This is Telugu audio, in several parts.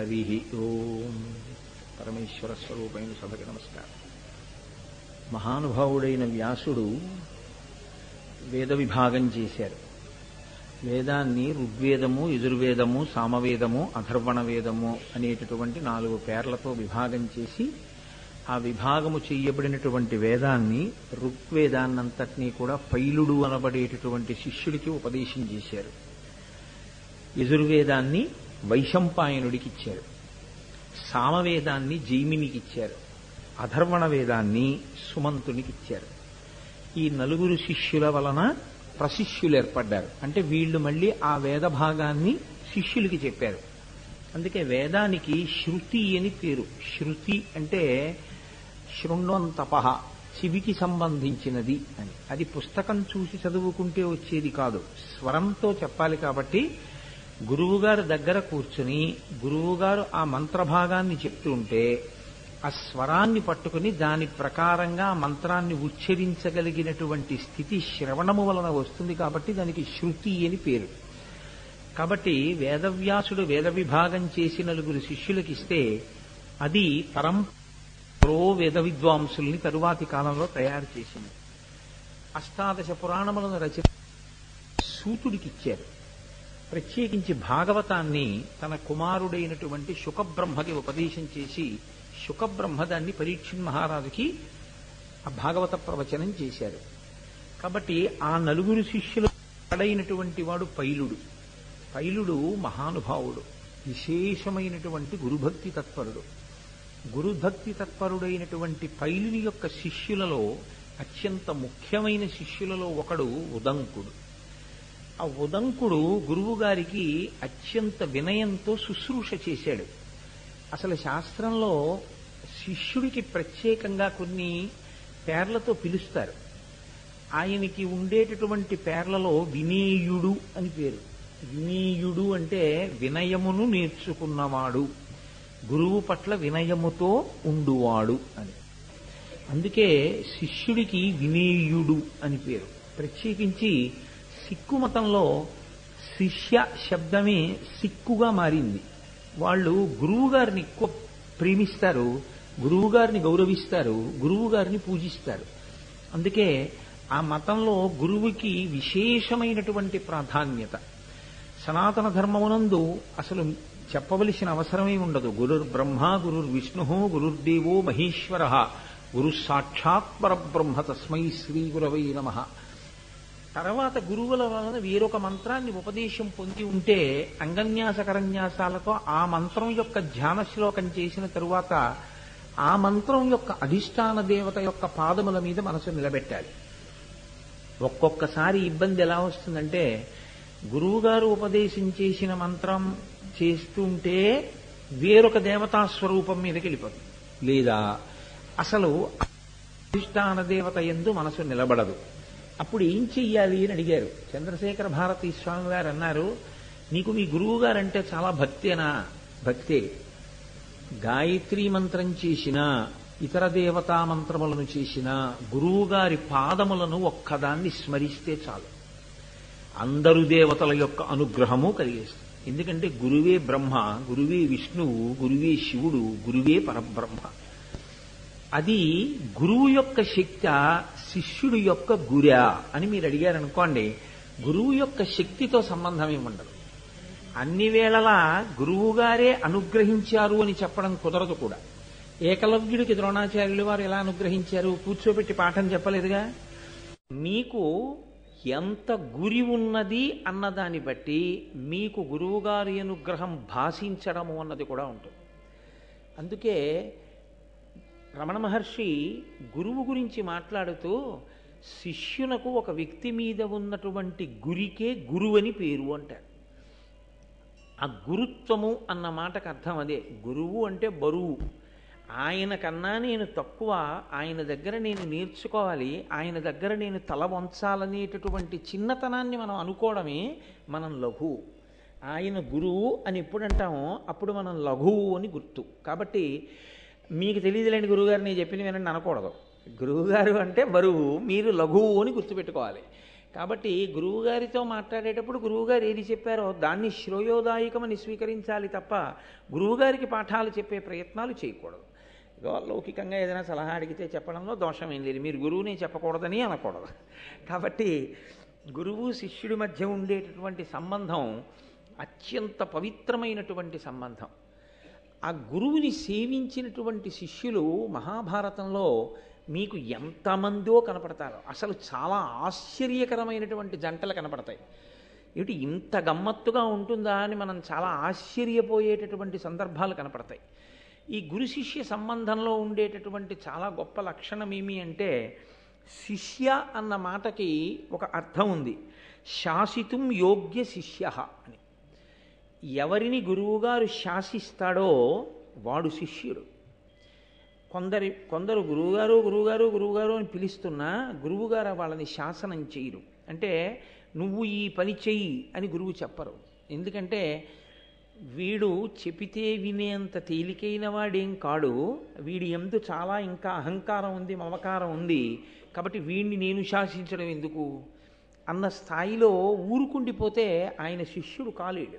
హరి ఓం పరమేశ్వర స్వరూపైన సభకి నమస్కారం మహానుభావుడైన వ్యాసుడు వేద విభాగం చేశారు వేదాన్ని ఋగ్వేదము యజుర్వేదము సామవేదము అధర్వణ వేదము అనేటటువంటి నాలుగు పేర్లతో విభాగం చేసి ఆ విభాగము చేయబడినటువంటి వేదాన్ని ఋగ్వేదాన్నంతటినీ కూడా పైలుడు అనబడేటటువంటి శిష్యుడికి ఉపదేశం చేశారు యజుర్వేదాన్ని వైశంపాయనుడికి ఇచ్చారు సామవేదాన్ని జైమినికి ఇచ్చారు అధర్వణ వేదాన్ని సుమంతునికి ఇచ్చారు ఈ నలుగురు శిష్యుల వలన ప్రశిష్యులు ఏర్పడ్డారు అంటే వీళ్ళు మళ్ళీ ఆ వేద భాగాన్ని శిష్యులకి చెప్పారు అందుకే వేదానికి శృతి అని పేరు శృతి అంటే శృణ్వంతప చివికి సంబంధించినది అని అది పుస్తకం చూసి చదువుకుంటే వచ్చేది కాదు స్వరంతో చెప్పాలి కాబట్టి గురువుగారి దగ్గర కూర్చుని గురువుగారు ఆ మంత్రభాగాన్ని చెప్తుంటే ఆ స్వరాన్ని పట్టుకుని దాని ప్రకారంగా మంత్రాన్ని ఉచ్చరించగలిగినటువంటి స్థితి శ్రవణము వలన వస్తుంది కాబట్టి దానికి శృతి అని పేరు కాబట్టి వేదవ్యాసుడు వేద విభాగం చేసి నలుగురు శిష్యులకిస్తే అది పరం ప్రో వేద విద్వాంసుల్ని తరువాతి కాలంలో తయారు చేసింది అష్టాదశ పురాణములను రచన సూతుడికిచ్చారు ప్రత్యేకించి భాగవతాన్ని తన కుమారుడైనటువంటి శుకబ్రహ్మకి ఉపదేశం చేసి శుకబ్రహ్మ దాన్ని పరీక్షణ్ మహారాజుకి ఆ భాగవత ప్రవచనం చేశారు కాబట్టి ఆ నలుగురు శిష్యులు పడైనటువంటి వాడు పైలుడు పైలుడు మహానుభావుడు విశేషమైనటువంటి గురుభక్తి తత్పరుడు గురుభక్తి తత్పరుడైనటువంటి పైలుని యొక్క శిష్యులలో అత్యంత ముఖ్యమైన శిష్యులలో ఒకడు ఉదంకుడు ఆ ఉదంకుడు గురువు గారికి అత్యంత వినయంతో శుశ్రూష చేశాడు అసలు శాస్త్రంలో శిష్యుడికి ప్రత్యేకంగా కొన్ని పేర్లతో పిలుస్తారు ఆయనకి ఉండేటటువంటి పేర్లలో వినేయుడు అని పేరు వినేయుడు అంటే వినయమును నేర్చుకున్నవాడు గురువు పట్ల వినయముతో ఉండువాడు అని అందుకే శిష్యుడికి వినేయుడు అని పేరు ప్రత్యేకించి సిక్కు మతంలో శిష్య శబ్దమే సిక్కుగా మారింది వాళ్ళు గురువు గారిని ఎక్కువ ప్రేమిస్తారు గురువు గారిని గౌరవిస్తారు గురువు గారిని పూజిస్తారు అందుకే ఆ మతంలో గురువుకి విశేషమైనటువంటి ప్రాధాన్యత సనాతన ధర్మమునందు అసలు చెప్పవలసిన అవసరమే ఉండదు గురుర్ బ్రహ్మ గురుర్ విష్ణు గురుర్దేవో మహేశ్వర గురు సాక్షాత్ పరబ్రహ్మ తస్మై శ్రీ గురవై నమ తర్వాత గురువుల వలన వేరొక మంత్రాన్ని ఉపదేశం పొంది ఉంటే అంగన్యాస కరన్యాసాలతో ఆ మంత్రం యొక్క ధ్యాన శ్లోకం చేసిన తరువాత ఆ మంత్రం యొక్క అధిష్టాన దేవత యొక్క పాదముల మీద మనసు నిలబెట్టాలి ఒక్కొక్కసారి ఇబ్బంది ఎలా వస్తుందంటే గురువుగారు ఉపదేశం చేసిన మంత్రం చేస్తుంటే వేరొక దేవతా స్వరూపం మీదకి వెళ్ళిపోతుంది లేదా అసలు అధిష్టాన దేవత ఎందు మనసు నిలబడదు అప్పుడు ఏం చెయ్యాలి అని అడిగారు చంద్రశేఖర భారతీ స్వామి గారు అన్నారు నీకు మీ గురువు గారంటే చాలా భక్తేనా భక్తే గాయత్రీ మంత్రం చేసినా ఇతర దేవతా మంత్రములను చేసినా గురువుగారి పాదములను ఒక్కదాన్ని స్మరిస్తే చాలు అందరు దేవతల యొక్క అనుగ్రహము కలిగేస్తుంది ఎందుకంటే గురువే బ్రహ్మ గురువే విష్ణువు గురువే శివుడు గురువే పరబ్రహ్మ అది గురువు యొక్క శక్తి శిష్యుడు యొక్క గురా అని మీరు అడిగారనుకోండి గురువు యొక్క శక్తితో సంబంధం ఏముండదు అన్ని వేళలా గురువుగారే అనుగ్రహించారు అని చెప్పడం కుదరదు కూడా ఏకలవ్యుడికి ద్రోణాచార్యులు వారు ఎలా అనుగ్రహించారు కూర్చోబెట్టి పాఠం చెప్పలేదుగా మీకు ఎంత గురి ఉన్నది అన్నదాన్ని బట్టి మీకు గురువుగారి అనుగ్రహం భాషించడము అన్నది కూడా ఉంటుంది అందుకే రమణ మహర్షి గురువు గురించి మాట్లాడుతూ శిష్యునకు ఒక వ్యక్తి మీద ఉన్నటువంటి గురికే అని పేరు అంటారు ఆ గురుత్వము అన్న మాటకు అర్థం అదే గురువు అంటే బరువు ఆయన కన్నా నేను తక్కువ ఆయన దగ్గర నేను నేర్చుకోవాలి ఆయన దగ్గర నేను తల వంచాలనేటటువంటి చిన్నతనాన్ని మనం అనుకోవడమే మనం లఘు ఆయన గురువు అని ఎప్పుడు అంటామో అప్పుడు మనం లఘువు అని గుర్తు కాబట్టి మీకు తెలియదులేండి గురువుగారు నేను చెప్పిన వినండి అనకూడదు గురువుగారు అంటే బరువు మీరు లఘువు అని గుర్తుపెట్టుకోవాలి కాబట్టి గురువుగారితో మాట్లాడేటప్పుడు గురువుగారు ఏది చెప్పారో దాన్ని శ్రేయోదాయకమని స్వీకరించాలి తప్ప గురువుగారికి పాఠాలు చెప్పే ప్రయత్నాలు చేయకూడదు లౌకికంగా ఏదైనా సలహా అడిగితే చెప్పడంలో దోషం ఏం లేదు మీరు గురువుని చెప్పకూడదని అనకూడదు కాబట్టి గురువు శిష్యుడి మధ్య ఉండేటటువంటి సంబంధం అత్యంత పవిత్రమైనటువంటి సంబంధం ఆ గురువుని సేవించినటువంటి శిష్యులు మహాభారతంలో మీకు ఎంతమందో కనపడతారు అసలు చాలా ఆశ్చర్యకరమైనటువంటి జంటలు కనపడతాయి ఏమిటి ఇంత గమ్మత్తుగా ఉంటుందా అని మనం చాలా ఆశ్చర్యపోయేటటువంటి సందర్భాలు కనపడతాయి ఈ గురు శిష్య సంబంధంలో ఉండేటటువంటి చాలా గొప్ప లక్షణం ఏమి అంటే శిష్య అన్న మాటకి ఒక అర్థం ఉంది శాసితం యోగ్య శిష్య అని ఎవరిని గురువుగారు శాసిస్తాడో వాడు శిష్యుడు కొందరి కొందరు గురువుగారు గురువుగారు గురువుగారు అని పిలుస్తున్నా గురువుగారు వాళ్ళని శాసనం చేయరు అంటే నువ్వు ఈ పని చెయ్యి అని గురువు చెప్పరు ఎందుకంటే వీడు చెపితే వినేంత తేలికైన వాడేం కాడు వీడి ఎందు చాలా ఇంకా అహంకారం ఉంది మమకారం ఉంది కాబట్టి వీడిని నేను శాసించడం ఎందుకు అన్న స్థాయిలో ఊరుకుండిపోతే ఆయన శిష్యుడు కాలేడు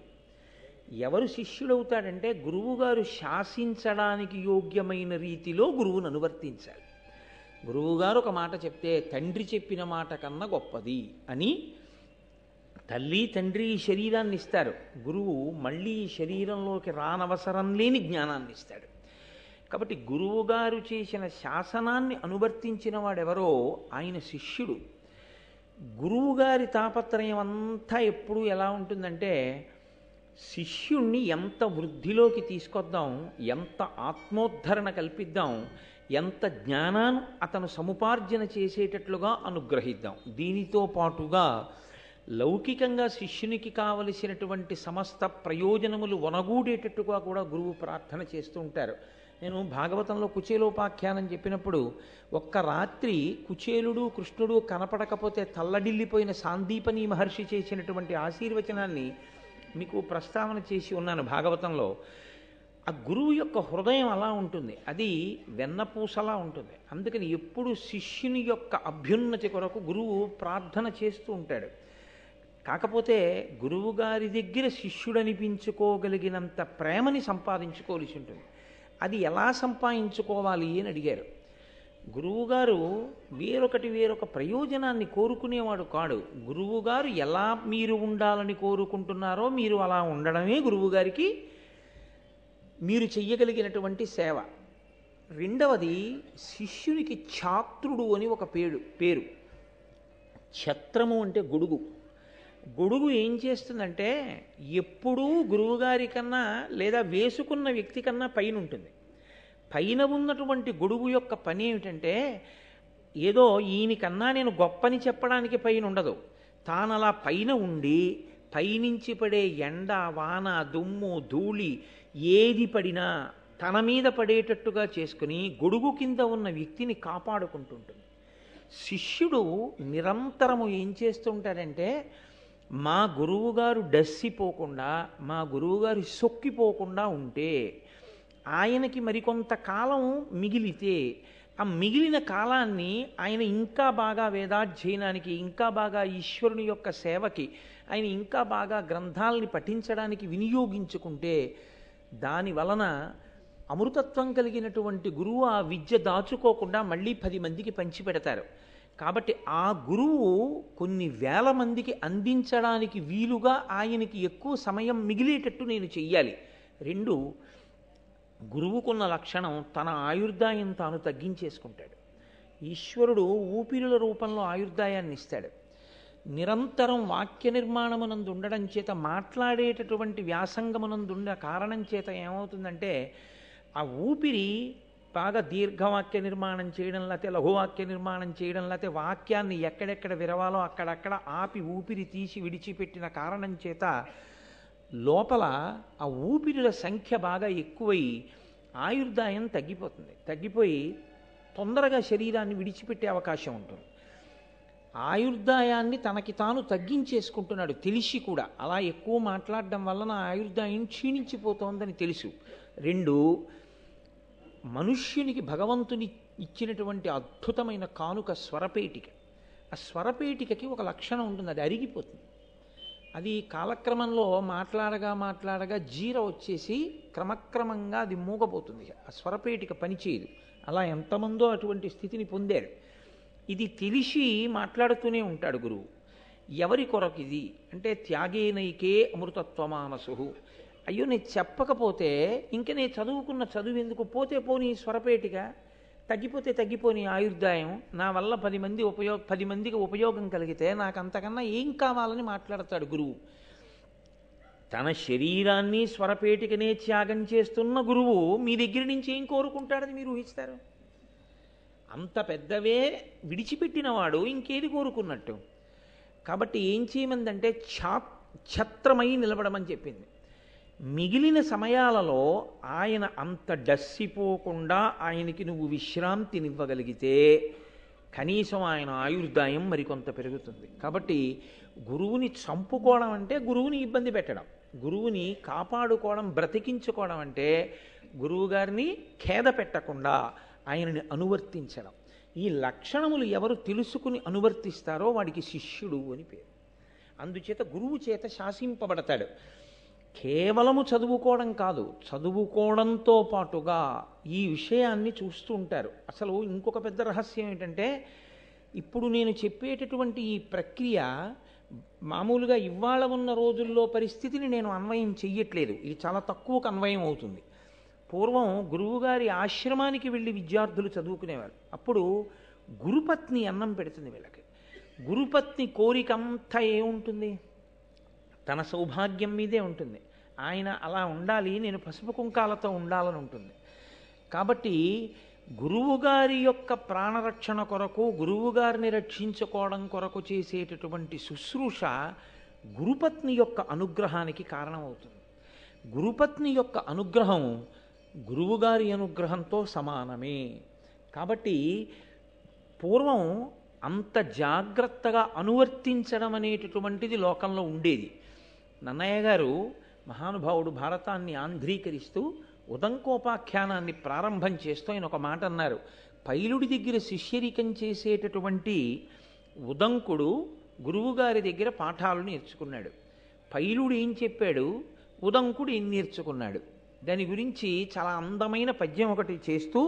ఎవరు శిష్యుడవుతాడంటే గురువుగారు శాసించడానికి యోగ్యమైన రీతిలో గురువును అనువర్తించాలి గురువుగారు ఒక మాట చెప్తే తండ్రి చెప్పిన మాట కన్నా గొప్పది అని తల్లి తండ్రి శరీరాన్ని ఇస్తారు గురువు మళ్ళీ శరీరంలోకి రానవసరం లేని జ్ఞానాన్ని ఇస్తాడు కాబట్టి గురువుగారు చేసిన శాసనాన్ని అనువర్తించిన వాడెవరో ఆయన శిష్యుడు గురువుగారి తాపత్రయం అంతా ఎప్పుడు ఎలా ఉంటుందంటే శిష్యుణ్ణి ఎంత వృద్ధిలోకి తీసుకొద్దాం ఎంత ఆత్మోద్ధరణ కల్పిద్దాం ఎంత జ్ఞానాన్ని అతను సముపార్జన చేసేటట్లుగా అనుగ్రహిద్దాం దీనితో పాటుగా లౌకికంగా శిష్యునికి కావలసినటువంటి సమస్త ప్రయోజనములు వనగూడేటట్టుగా కూడా గురువు ప్రార్థన చేస్తూ ఉంటారు నేను భాగవతంలో కుచేలోపాఖ్యానం చెప్పినప్పుడు ఒక్క రాత్రి కుచేలుడు కృష్ణుడు కనపడకపోతే తల్లడిల్లిపోయిన సాందీపని మహర్షి చేసినటువంటి ఆశీర్వచనాన్ని మీకు ప్రస్తావన చేసి ఉన్నాను భాగవతంలో ఆ గురువు యొక్క హృదయం అలా ఉంటుంది అది వెన్నపూసలా ఉంటుంది అందుకని ఎప్పుడు శిష్యుని యొక్క అభ్యున్నతి కొరకు గురువు ప్రార్థన చేస్తూ ఉంటాడు కాకపోతే గురువుగారి దగ్గర శిష్యుడనిపించుకోగలిగినంత ప్రేమని సంపాదించుకోవలసి ఉంటుంది అది ఎలా సంపాదించుకోవాలి అని అడిగారు గురువుగారు వేరొకటి వేరొక ప్రయోజనాన్ని కోరుకునేవాడు కాడు గురువుగారు ఎలా మీరు ఉండాలని కోరుకుంటున్నారో మీరు అలా ఉండడమే గురువుగారికి మీరు చెయ్యగలిగినటువంటి సేవ రెండవది శిష్యునికి ఛాత్రుడు అని ఒక పేరు పేరు ఛత్రము అంటే గొడుగు గొడుగు ఏం చేస్తుందంటే ఎప్పుడూ గురువుగారి కన్నా లేదా వేసుకున్న వ్యక్తి కన్నా పైన ఉంటుంది పైన ఉన్నటువంటి గొడుగు యొక్క పని ఏమిటంటే ఏదో ఈయనకన్నా నేను గొప్పని చెప్పడానికి పైన ఉండదు తాను అలా పైన ఉండి పైనుంచి పడే ఎండ వాన దుమ్ము ధూళి ఏది పడినా తన మీద పడేటట్టుగా చేసుకుని గొడుగు కింద ఉన్న వ్యక్తిని కాపాడుకుంటుంటుంది శిష్యుడు నిరంతరము ఏం చేస్తుంటాడంటే మా గురువుగారు డస్సిపోకుండా మా గురువుగారు సొక్కిపోకుండా ఉంటే ఆయనకి మరికొంతకాలం మిగిలితే ఆ మిగిలిన కాలాన్ని ఆయన ఇంకా బాగా వేదాధ్యయనానికి ఇంకా బాగా ఈశ్వరుని యొక్క సేవకి ఆయన ఇంకా బాగా గ్రంథాలని పఠించడానికి వినియోగించుకుంటే దాని వలన అమృతత్వం కలిగినటువంటి గురువు ఆ విద్య దాచుకోకుండా మళ్ళీ పది మందికి పంచిపెడతారు కాబట్టి ఆ గురువు కొన్ని వేల మందికి అందించడానికి వీలుగా ఆయనకి ఎక్కువ సమయం మిగిలేటట్టు నేను చెయ్యాలి రెండు గురువుకున్న లక్షణం తన ఆయుర్దాయం తాను తగ్గించేసుకుంటాడు ఈశ్వరుడు ఊపిరుల రూపంలో ఆయుర్దాయాన్ని ఇస్తాడు నిరంతరం వాక్య నిర్మాణమునందు ఉండడం చేత మాట్లాడేటటువంటి వ్యాసంగమునందు ఉండ కారణం చేత ఏమవుతుందంటే ఆ ఊపిరి బాగా దీర్ఘవాక్య నిర్మాణం చేయడం లేకపోతే లఘువాక్య నిర్మాణం చేయడం లేకపోతే వాక్యాన్ని ఎక్కడెక్కడ విరవాలో అక్కడక్కడ ఆపి ఊపిరి తీసి విడిచిపెట్టిన కారణం చేత లోపల ఆ ఊపిరిల సంఖ్య బాగా ఎక్కువై ఆయుర్దాయం తగ్గిపోతుంది తగ్గిపోయి తొందరగా శరీరాన్ని విడిచిపెట్టే అవకాశం ఉంటుంది ఆయుర్దాయాన్ని తనకి తాను తగ్గించేసుకుంటున్నాడు తెలిసి కూడా అలా ఎక్కువ మాట్లాడడం వల్ల నా ఆయుర్దాయం క్షీణించిపోతోందని తెలుసు రెండు మనుష్యునికి భగవంతుని ఇచ్చినటువంటి అద్భుతమైన కానుక స్వరపేటిక ఆ స్వరపేటికకి ఒక లక్షణం ఉంటుంది అది అరిగిపోతుంది అది కాలక్రమంలో మాట్లాడగా మాట్లాడగా జీర వచ్చేసి క్రమక్రమంగా అది మూగబోతుంది ఆ స్వరపేటిక పనిచేయదు అలా ఎంతమందో అటువంటి స్థితిని పొందారు ఇది తెలిసి మాట్లాడుతూనే ఉంటాడు గురువు ఎవరి కొరకు ఇది అంటే త్యాగేనైకే అమృతత్వమానసు అయ్యో నేను చెప్పకపోతే ఇంక నేను చదువుకున్న చదువు ఎందుకు పోతే పోనీ స్వరపేటిక తగ్గిపోతే తగ్గిపోని ఆయుర్దాయం నా వల్ల పది మంది ఉపయోగ పది మందికి ఉపయోగం కలిగితే నాకు అంతకన్నా ఏం కావాలని మాట్లాడతాడు గురువు తన శరీరాన్ని స్వరపేటికనే త్యాగం చేస్తున్న గురువు మీ దగ్గర నుంచి ఏం కోరుకుంటాడని మీరు ఊహిస్తారు అంత పెద్దవే విడిచిపెట్టినవాడు ఇంకేది కోరుకున్నట్టు కాబట్టి ఏం చేయమందంటే ఛా ఛత్రమై నిలబడమని చెప్పింది మిగిలిన సమయాలలో ఆయన అంత డస్సిపోకుండా ఆయనకి నువ్వు విశ్రాంతినివ్వగలిగితే కనీసం ఆయన ఆయుర్దాయం మరికొంత పెరుగుతుంది కాబట్టి గురువుని చంపుకోవడం అంటే గురువుని ఇబ్బంది పెట్టడం గురువుని కాపాడుకోవడం బ్రతికించుకోవడం అంటే గురువుగారిని ఖేద పెట్టకుండా ఆయనని అనువర్తించడం ఈ లక్షణములు ఎవరు తెలుసుకుని అనువర్తిస్తారో వాడికి శిష్యుడు అని పేరు అందుచేత గురువు చేత శాసింపబడతాడు కేవలము చదువుకోవడం కాదు చదువుకోవడంతో పాటుగా ఈ విషయాన్ని చూస్తూ ఉంటారు అసలు ఇంకొక పెద్ద రహస్యం ఏంటంటే ఇప్పుడు నేను చెప్పేటటువంటి ఈ ప్రక్రియ మామూలుగా ఇవాళ ఉన్న రోజుల్లో పరిస్థితిని నేను అన్వయం చెయ్యట్లేదు ఇది చాలా తక్కువకు అన్వయం అవుతుంది పూర్వం గురువుగారి ఆశ్రమానికి వెళ్ళి విద్యార్థులు చదువుకునేవారు అప్పుడు గురుపత్ని అన్నం పెడుతుంది వీళ్ళకి గురుపత్ని కోరిక అంతా ఏముంటుంది తన సౌభాగ్యం మీదే ఉంటుంది ఆయన అలా ఉండాలి నేను పసుపు కుంకాలతో ఉండాలని ఉంటుంది కాబట్టి గురువుగారి యొక్క ప్రాణరక్షణ కొరకు గురువుగారిని రక్షించుకోవడం కొరకు చేసేటటువంటి శుశ్రూష గురుపత్ని యొక్క అనుగ్రహానికి కారణమవుతుంది గురుపత్ని యొక్క అనుగ్రహం గురువుగారి అనుగ్రహంతో సమానమే కాబట్టి పూర్వం అంత జాగ్రత్తగా అనువర్తించడం అనేటటువంటిది లోకంలో ఉండేది నన్నయ్య గారు మహానుభావుడు భారతాన్ని ఆంధ్రీకరిస్తూ ఉదంకోపాఖ్యానాన్ని ప్రారంభం చేస్తూ ఆయన ఒక మాట అన్నారు పైలుడి దగ్గర శిష్యరికం చేసేటటువంటి ఉదంకుడు గురువుగారి దగ్గర పాఠాలు నేర్చుకున్నాడు పైలుడు ఏం చెప్పాడు ఉదంకుడు ఏం నేర్చుకున్నాడు దాని గురించి చాలా అందమైన పద్యం ఒకటి చేస్తూ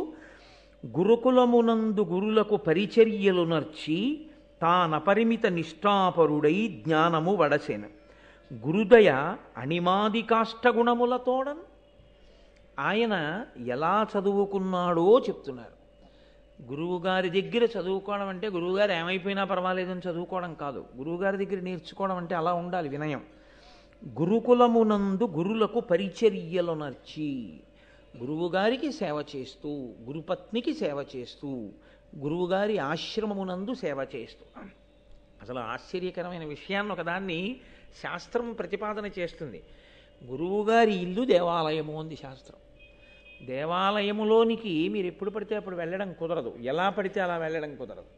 గురుకులమునందు గురులకు పరిచర్యలు నర్చి తానపరిమిత నిష్ఠాపరుడై జ్ఞానము వడసేను గురుదయ అణిమాది కాష్టగుణములతోడన్ ఆయన ఎలా చదువుకున్నాడో చెప్తున్నారు గురువుగారి దగ్గర చదువుకోవడం అంటే గురువుగారు ఏమైపోయినా పర్వాలేదని చదువుకోవడం కాదు గురువుగారి దగ్గర నేర్చుకోవడం అంటే అలా ఉండాలి వినయం గురుకులమునందు గురులకు నర్చి గురువుగారికి సేవ చేస్తూ గురుపత్నికి సేవ చేస్తూ గురువుగారి ఆశ్రమమునందు సేవ చేస్తూ అసలు ఆశ్చర్యకరమైన విషయాన్ని ఒకదాన్ని శాస్త్రం ప్రతిపాదన చేస్తుంది గురువుగారి ఇల్లు దేవాలయము అంది శాస్త్రం దేవాలయములోనికి మీరు ఎప్పుడు పడితే అప్పుడు వెళ్ళడం కుదరదు ఎలా పడితే అలా వెళ్ళడం కుదరదు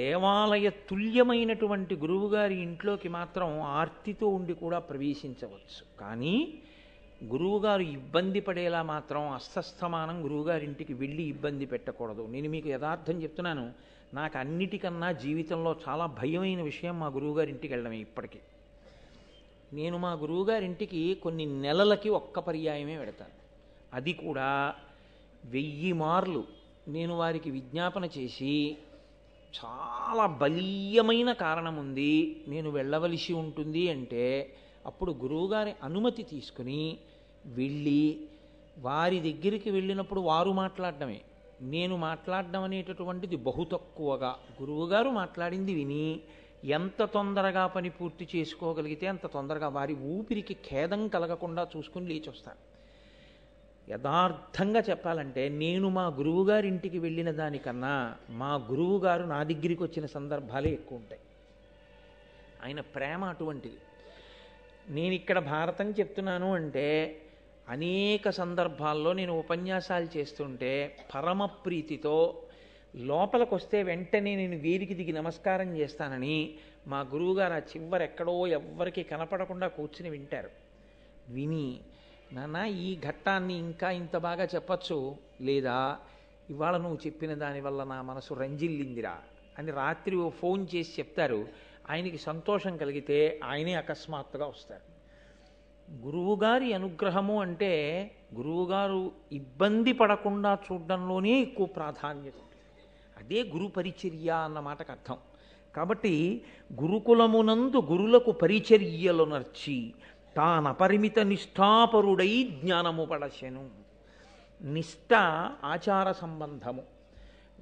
దేవాలయ తుల్యమైనటువంటి గురువుగారి ఇంట్లోకి మాత్రం ఆర్తితో ఉండి కూడా ప్రవేశించవచ్చు కానీ గురువుగారు ఇబ్బంది పడేలా మాత్రం అస్తస్థమానం గురువుగారింటికి వెళ్ళి ఇబ్బంది పెట్టకూడదు నేను మీకు యథార్థం చెప్తున్నాను నాకు అన్నిటికన్నా జీవితంలో చాలా భయమైన విషయం మా గురువుగారింటికి వెళ్ళడమే ఇప్పటికీ నేను మా గురువుగారింటికి కొన్ని నెలలకి ఒక్క పర్యాయమే పెడతాను అది కూడా వెయ్యి మార్లు నేను వారికి విజ్ఞాపన చేసి చాలా బలీయమైన కారణం ఉంది నేను వెళ్ళవలసి ఉంటుంది అంటే అప్పుడు గురువుగారి అనుమతి తీసుకుని వెళ్ళి వారి దగ్గరికి వెళ్ళినప్పుడు వారు మాట్లాడడమే నేను మాట్లాడడం అనేటటువంటిది బహు తక్కువగా గురువుగారు మాట్లాడింది విని ఎంత తొందరగా పని పూర్తి చేసుకోగలిగితే అంత తొందరగా వారి ఊపిరికి ఖేదం కలగకుండా చూసుకుని లేచొస్తాను యథార్థంగా చెప్పాలంటే నేను మా గురువుగారింటికి వెళ్ళిన దానికన్నా మా గురువుగారు నా దగ్గరికి వచ్చిన సందర్భాలే ఎక్కువ ఉంటాయి ఆయన ప్రేమ అటువంటిది నేను ఇక్కడ భారతం చెప్తున్నాను అంటే అనేక సందర్భాల్లో నేను ఉపన్యాసాలు చేస్తుంటే పరమ ప్రీతితో లోపలికి వస్తే వెంటనే నేను వేదిక దిగి నమస్కారం చేస్తానని మా గురువుగారు ఆ చివరెక్కడో ఎవ్వరికి కనపడకుండా కూర్చుని వింటారు విని నాన్న ఈ ఘట్టాన్ని ఇంకా ఇంత బాగా చెప్పచ్చు లేదా ఇవాళ నువ్వు చెప్పిన దానివల్ల నా మనసు రంజిల్లిందిరా అని రాత్రి ఓ ఫోన్ చేసి చెప్తారు ఆయనకి సంతోషం కలిగితే ఆయనే అకస్మాత్తుగా వస్తారు గురువుగారి అనుగ్రహము అంటే గురువుగారు ఇబ్బంది పడకుండా చూడడంలోనే ఎక్కువ ప్రాధాన్యత అదే గురు పరిచర్య అన్న మాటకు అర్థం కాబట్టి గురుకులమునందు గురులకు పరిచర్యలు నర్చి తానపరిమిత నిష్ఠాపరుడై జ్ఞానము పడశను నిష్ఠ ఆచార సంబంధము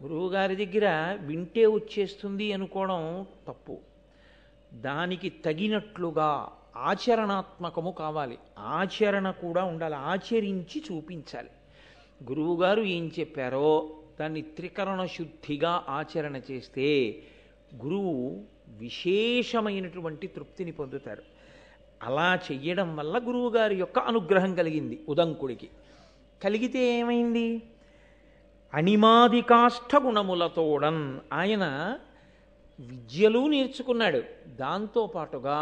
గురువుగారి దగ్గర వింటే వచ్చేస్తుంది అనుకోవడం తప్పు దానికి తగినట్లుగా ఆచరణాత్మకము కావాలి ఆచరణ కూడా ఉండాలి ఆచరించి చూపించాలి గురువుగారు ఏం చెప్పారో దాన్ని త్రికరణ శుద్ధిగా ఆచరణ చేస్తే గురువు విశేషమైనటువంటి తృప్తిని పొందుతారు అలా చెయ్యడం వల్ల గురువుగారి యొక్క అనుగ్రహం కలిగింది ఉదంకుడికి కలిగితే ఏమైంది అణిమాది కాష్ట గుణములతోడన్ ఆయన విద్యలు నేర్చుకున్నాడు దాంతోపాటుగా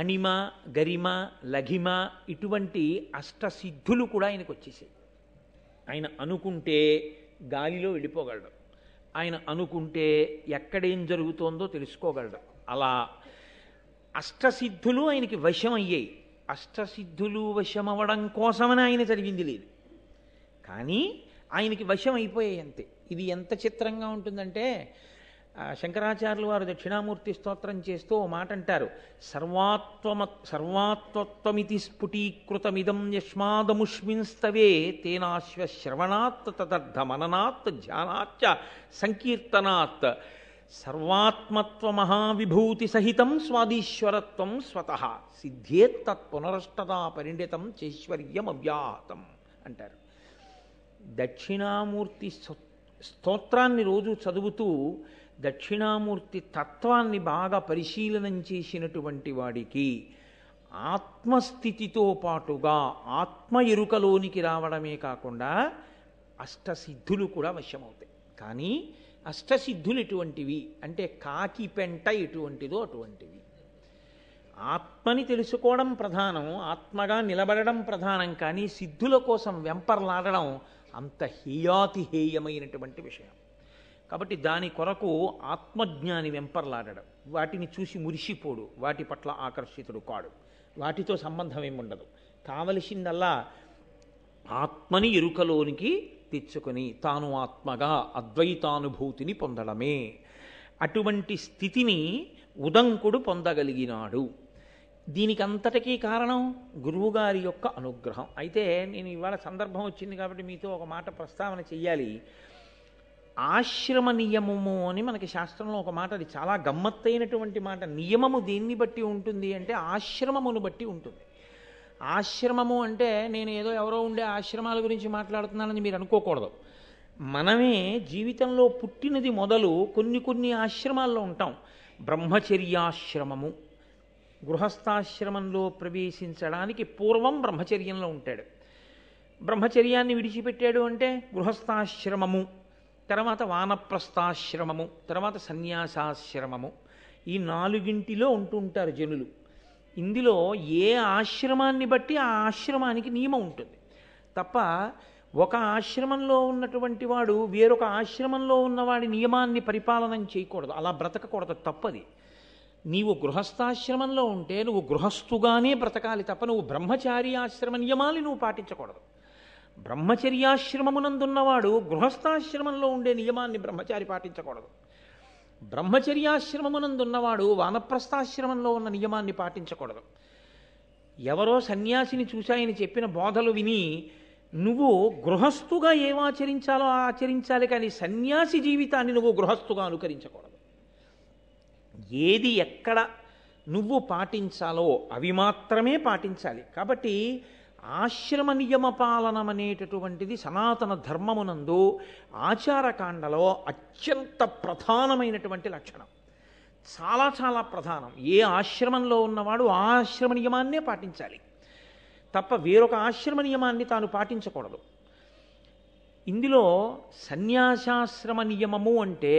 అణిమ గరిమ లఘిమ ఇటువంటి అష్టసిద్ధులు కూడా ఆయనకు వచ్చేసాయి ఆయన అనుకుంటే గాలిలో వెళ్ళిపోగలడు ఆయన అనుకుంటే ఎక్కడేం జరుగుతోందో తెలుసుకోగలడు అలా అష్టసిద్ధులు ఆయనకి వశం అయ్యాయి అష్టసిద్ధులు వశమవ్వడం కోసమని ఆయన చదివింది లేదు కానీ ఆయనకి వశం అయిపోయాయి అంతే ఇది ఎంత చిత్రంగా ఉంటుందంటే శంకరాచార్యులు వారు దక్షిణామూర్తి స్తోత్రం చేస్తూ ఓ మాట అంటారు సర్వాత్వమ సర్వాత్వత్వమితి స్ఫుటీకృతమిదం యస్మాదముష్మిన్స్తవే తేనాశ్వశ్రవణాత్ తదర్థ మననాత్ ధ్యానాచ సంకీర్తనాత్ సర్వాత్మత్వ మహావిభూతి సహితం స్వాదీశ్వరత్వం స్వత సిద్ధేత్తత్పునరష్టదా పరిణితం చైశ్వర్యం అవ్యాహతం అంటారు దక్షిణామూర్తి స్తోత్రాన్ని రోజు చదువుతూ దక్షిణామూర్తి తత్వాన్ని బాగా పరిశీలనం చేసినటువంటి వాడికి ఆత్మస్థితితో పాటుగా ఆత్మ ఎరుకలోనికి రావడమే కాకుండా అష్టసిద్ధులు కూడా వశమవుతాయి కానీ అష్టసిద్ధులు ఎటువంటివి అంటే కాకి పెంట ఎటువంటిదో అటువంటివి ఆత్మని తెలుసుకోవడం ప్రధానం ఆత్మగా నిలబడడం ప్రధానం కానీ సిద్ధుల కోసం వెంపర్లాడడం అంత హేయాతిహేయమైనటువంటి విషయం కాబట్టి దాని కొరకు ఆత్మజ్ఞాని వెంపర్లాడడం వాటిని చూసి మురిసిపోడు వాటి పట్ల ఆకర్షితుడు కాడు వాటితో సంబంధం ఏముండదు కావలసిందల్లా ఆత్మని ఎరుకలోనికి తెచ్చుకొని తాను ఆత్మగా అద్వైతానుభూతిని పొందడమే అటువంటి స్థితిని ఉదంకుడు పొందగలిగినాడు దీనికి అంతటికీ కారణం గురువుగారి యొక్క అనుగ్రహం అయితే నేను ఇవాళ సందర్భం వచ్చింది కాబట్టి మీతో ఒక మాట ప్రస్తావన చెయ్యాలి ఆశ్రమ నియమము అని మనకి శాస్త్రంలో ఒక మాట అది చాలా గమ్మత్తైనటువంటి మాట నియమము దేన్ని బట్టి ఉంటుంది అంటే ఆశ్రమమును బట్టి ఉంటుంది ఆశ్రమము అంటే నేను ఏదో ఎవరో ఉండే ఆశ్రమాల గురించి మాట్లాడుతున్నానని మీరు అనుకోకూడదు మనమే జీవితంలో పుట్టినది మొదలు కొన్ని కొన్ని ఆశ్రమాల్లో ఉంటాం బ్రహ్మచర్యాశ్రమము గృహస్థాశ్రమంలో ప్రవేశించడానికి పూర్వం బ్రహ్మచర్యంలో ఉంటాడు బ్రహ్మచర్యాన్ని విడిచిపెట్టాడు అంటే గృహస్థాశ్రమము తర్వాత వానప్రస్థాశ్రమము తర్వాత సన్యాసాశ్రమము ఈ నాలుగింటిలో ఉంటూ ఉంటారు జనులు ఇందులో ఏ ఆశ్రమాన్ని బట్టి ఆ ఆశ్రమానికి నియమం ఉంటుంది తప్ప ఒక ఆశ్రమంలో ఉన్నటువంటి వాడు వేరొక ఆశ్రమంలో ఉన్నవాడి నియమాన్ని పరిపాలన చేయకూడదు అలా బ్రతకకూడదు తప్పది నీవు గృహస్థాశ్రమంలో ఉంటే నువ్వు గృహస్థుగానే బ్రతకాలి తప్ప నువ్వు బ్రహ్మచారి ఆశ్రమ నియమాలు నువ్వు పాటించకూడదు బ్రహ్మచర్యాశ్రమమునందున్నవాడు గృహస్థాశ్రమంలో ఉండే నియమాన్ని బ్రహ్మచారి పాటించకూడదు బ్రహ్మచర్యాశ్రమమునందున్నవాడు వానప్రస్థాశ్రమంలో ఉన్న నియమాన్ని పాటించకూడదు ఎవరో సన్యాసిని చూశాయని చెప్పిన బోధలు విని నువ్వు గృహస్థుగా ఏమాచరించాలో ఆచరించాలి కానీ సన్యాసి జీవితాన్ని నువ్వు గృహస్థుగా అనుకరించకూడదు ఏది ఎక్కడ నువ్వు పాటించాలో అవి మాత్రమే పాటించాలి కాబట్టి ఆశ్రమ నియమ పాలనమనేటటువంటిది సనాతన ధర్మమునందు ఆచారకాండలో అత్యంత ప్రధానమైనటువంటి లక్షణం చాలా చాలా ప్రధానం ఏ ఆశ్రమంలో ఉన్నవాడు ఆ ఆశ్రమ నియమాన్నే పాటించాలి తప్ప వేరొక ఆశ్రమ నియమాన్ని తాను పాటించకూడదు ఇందులో సన్యాసాశ్రమ నియమము అంటే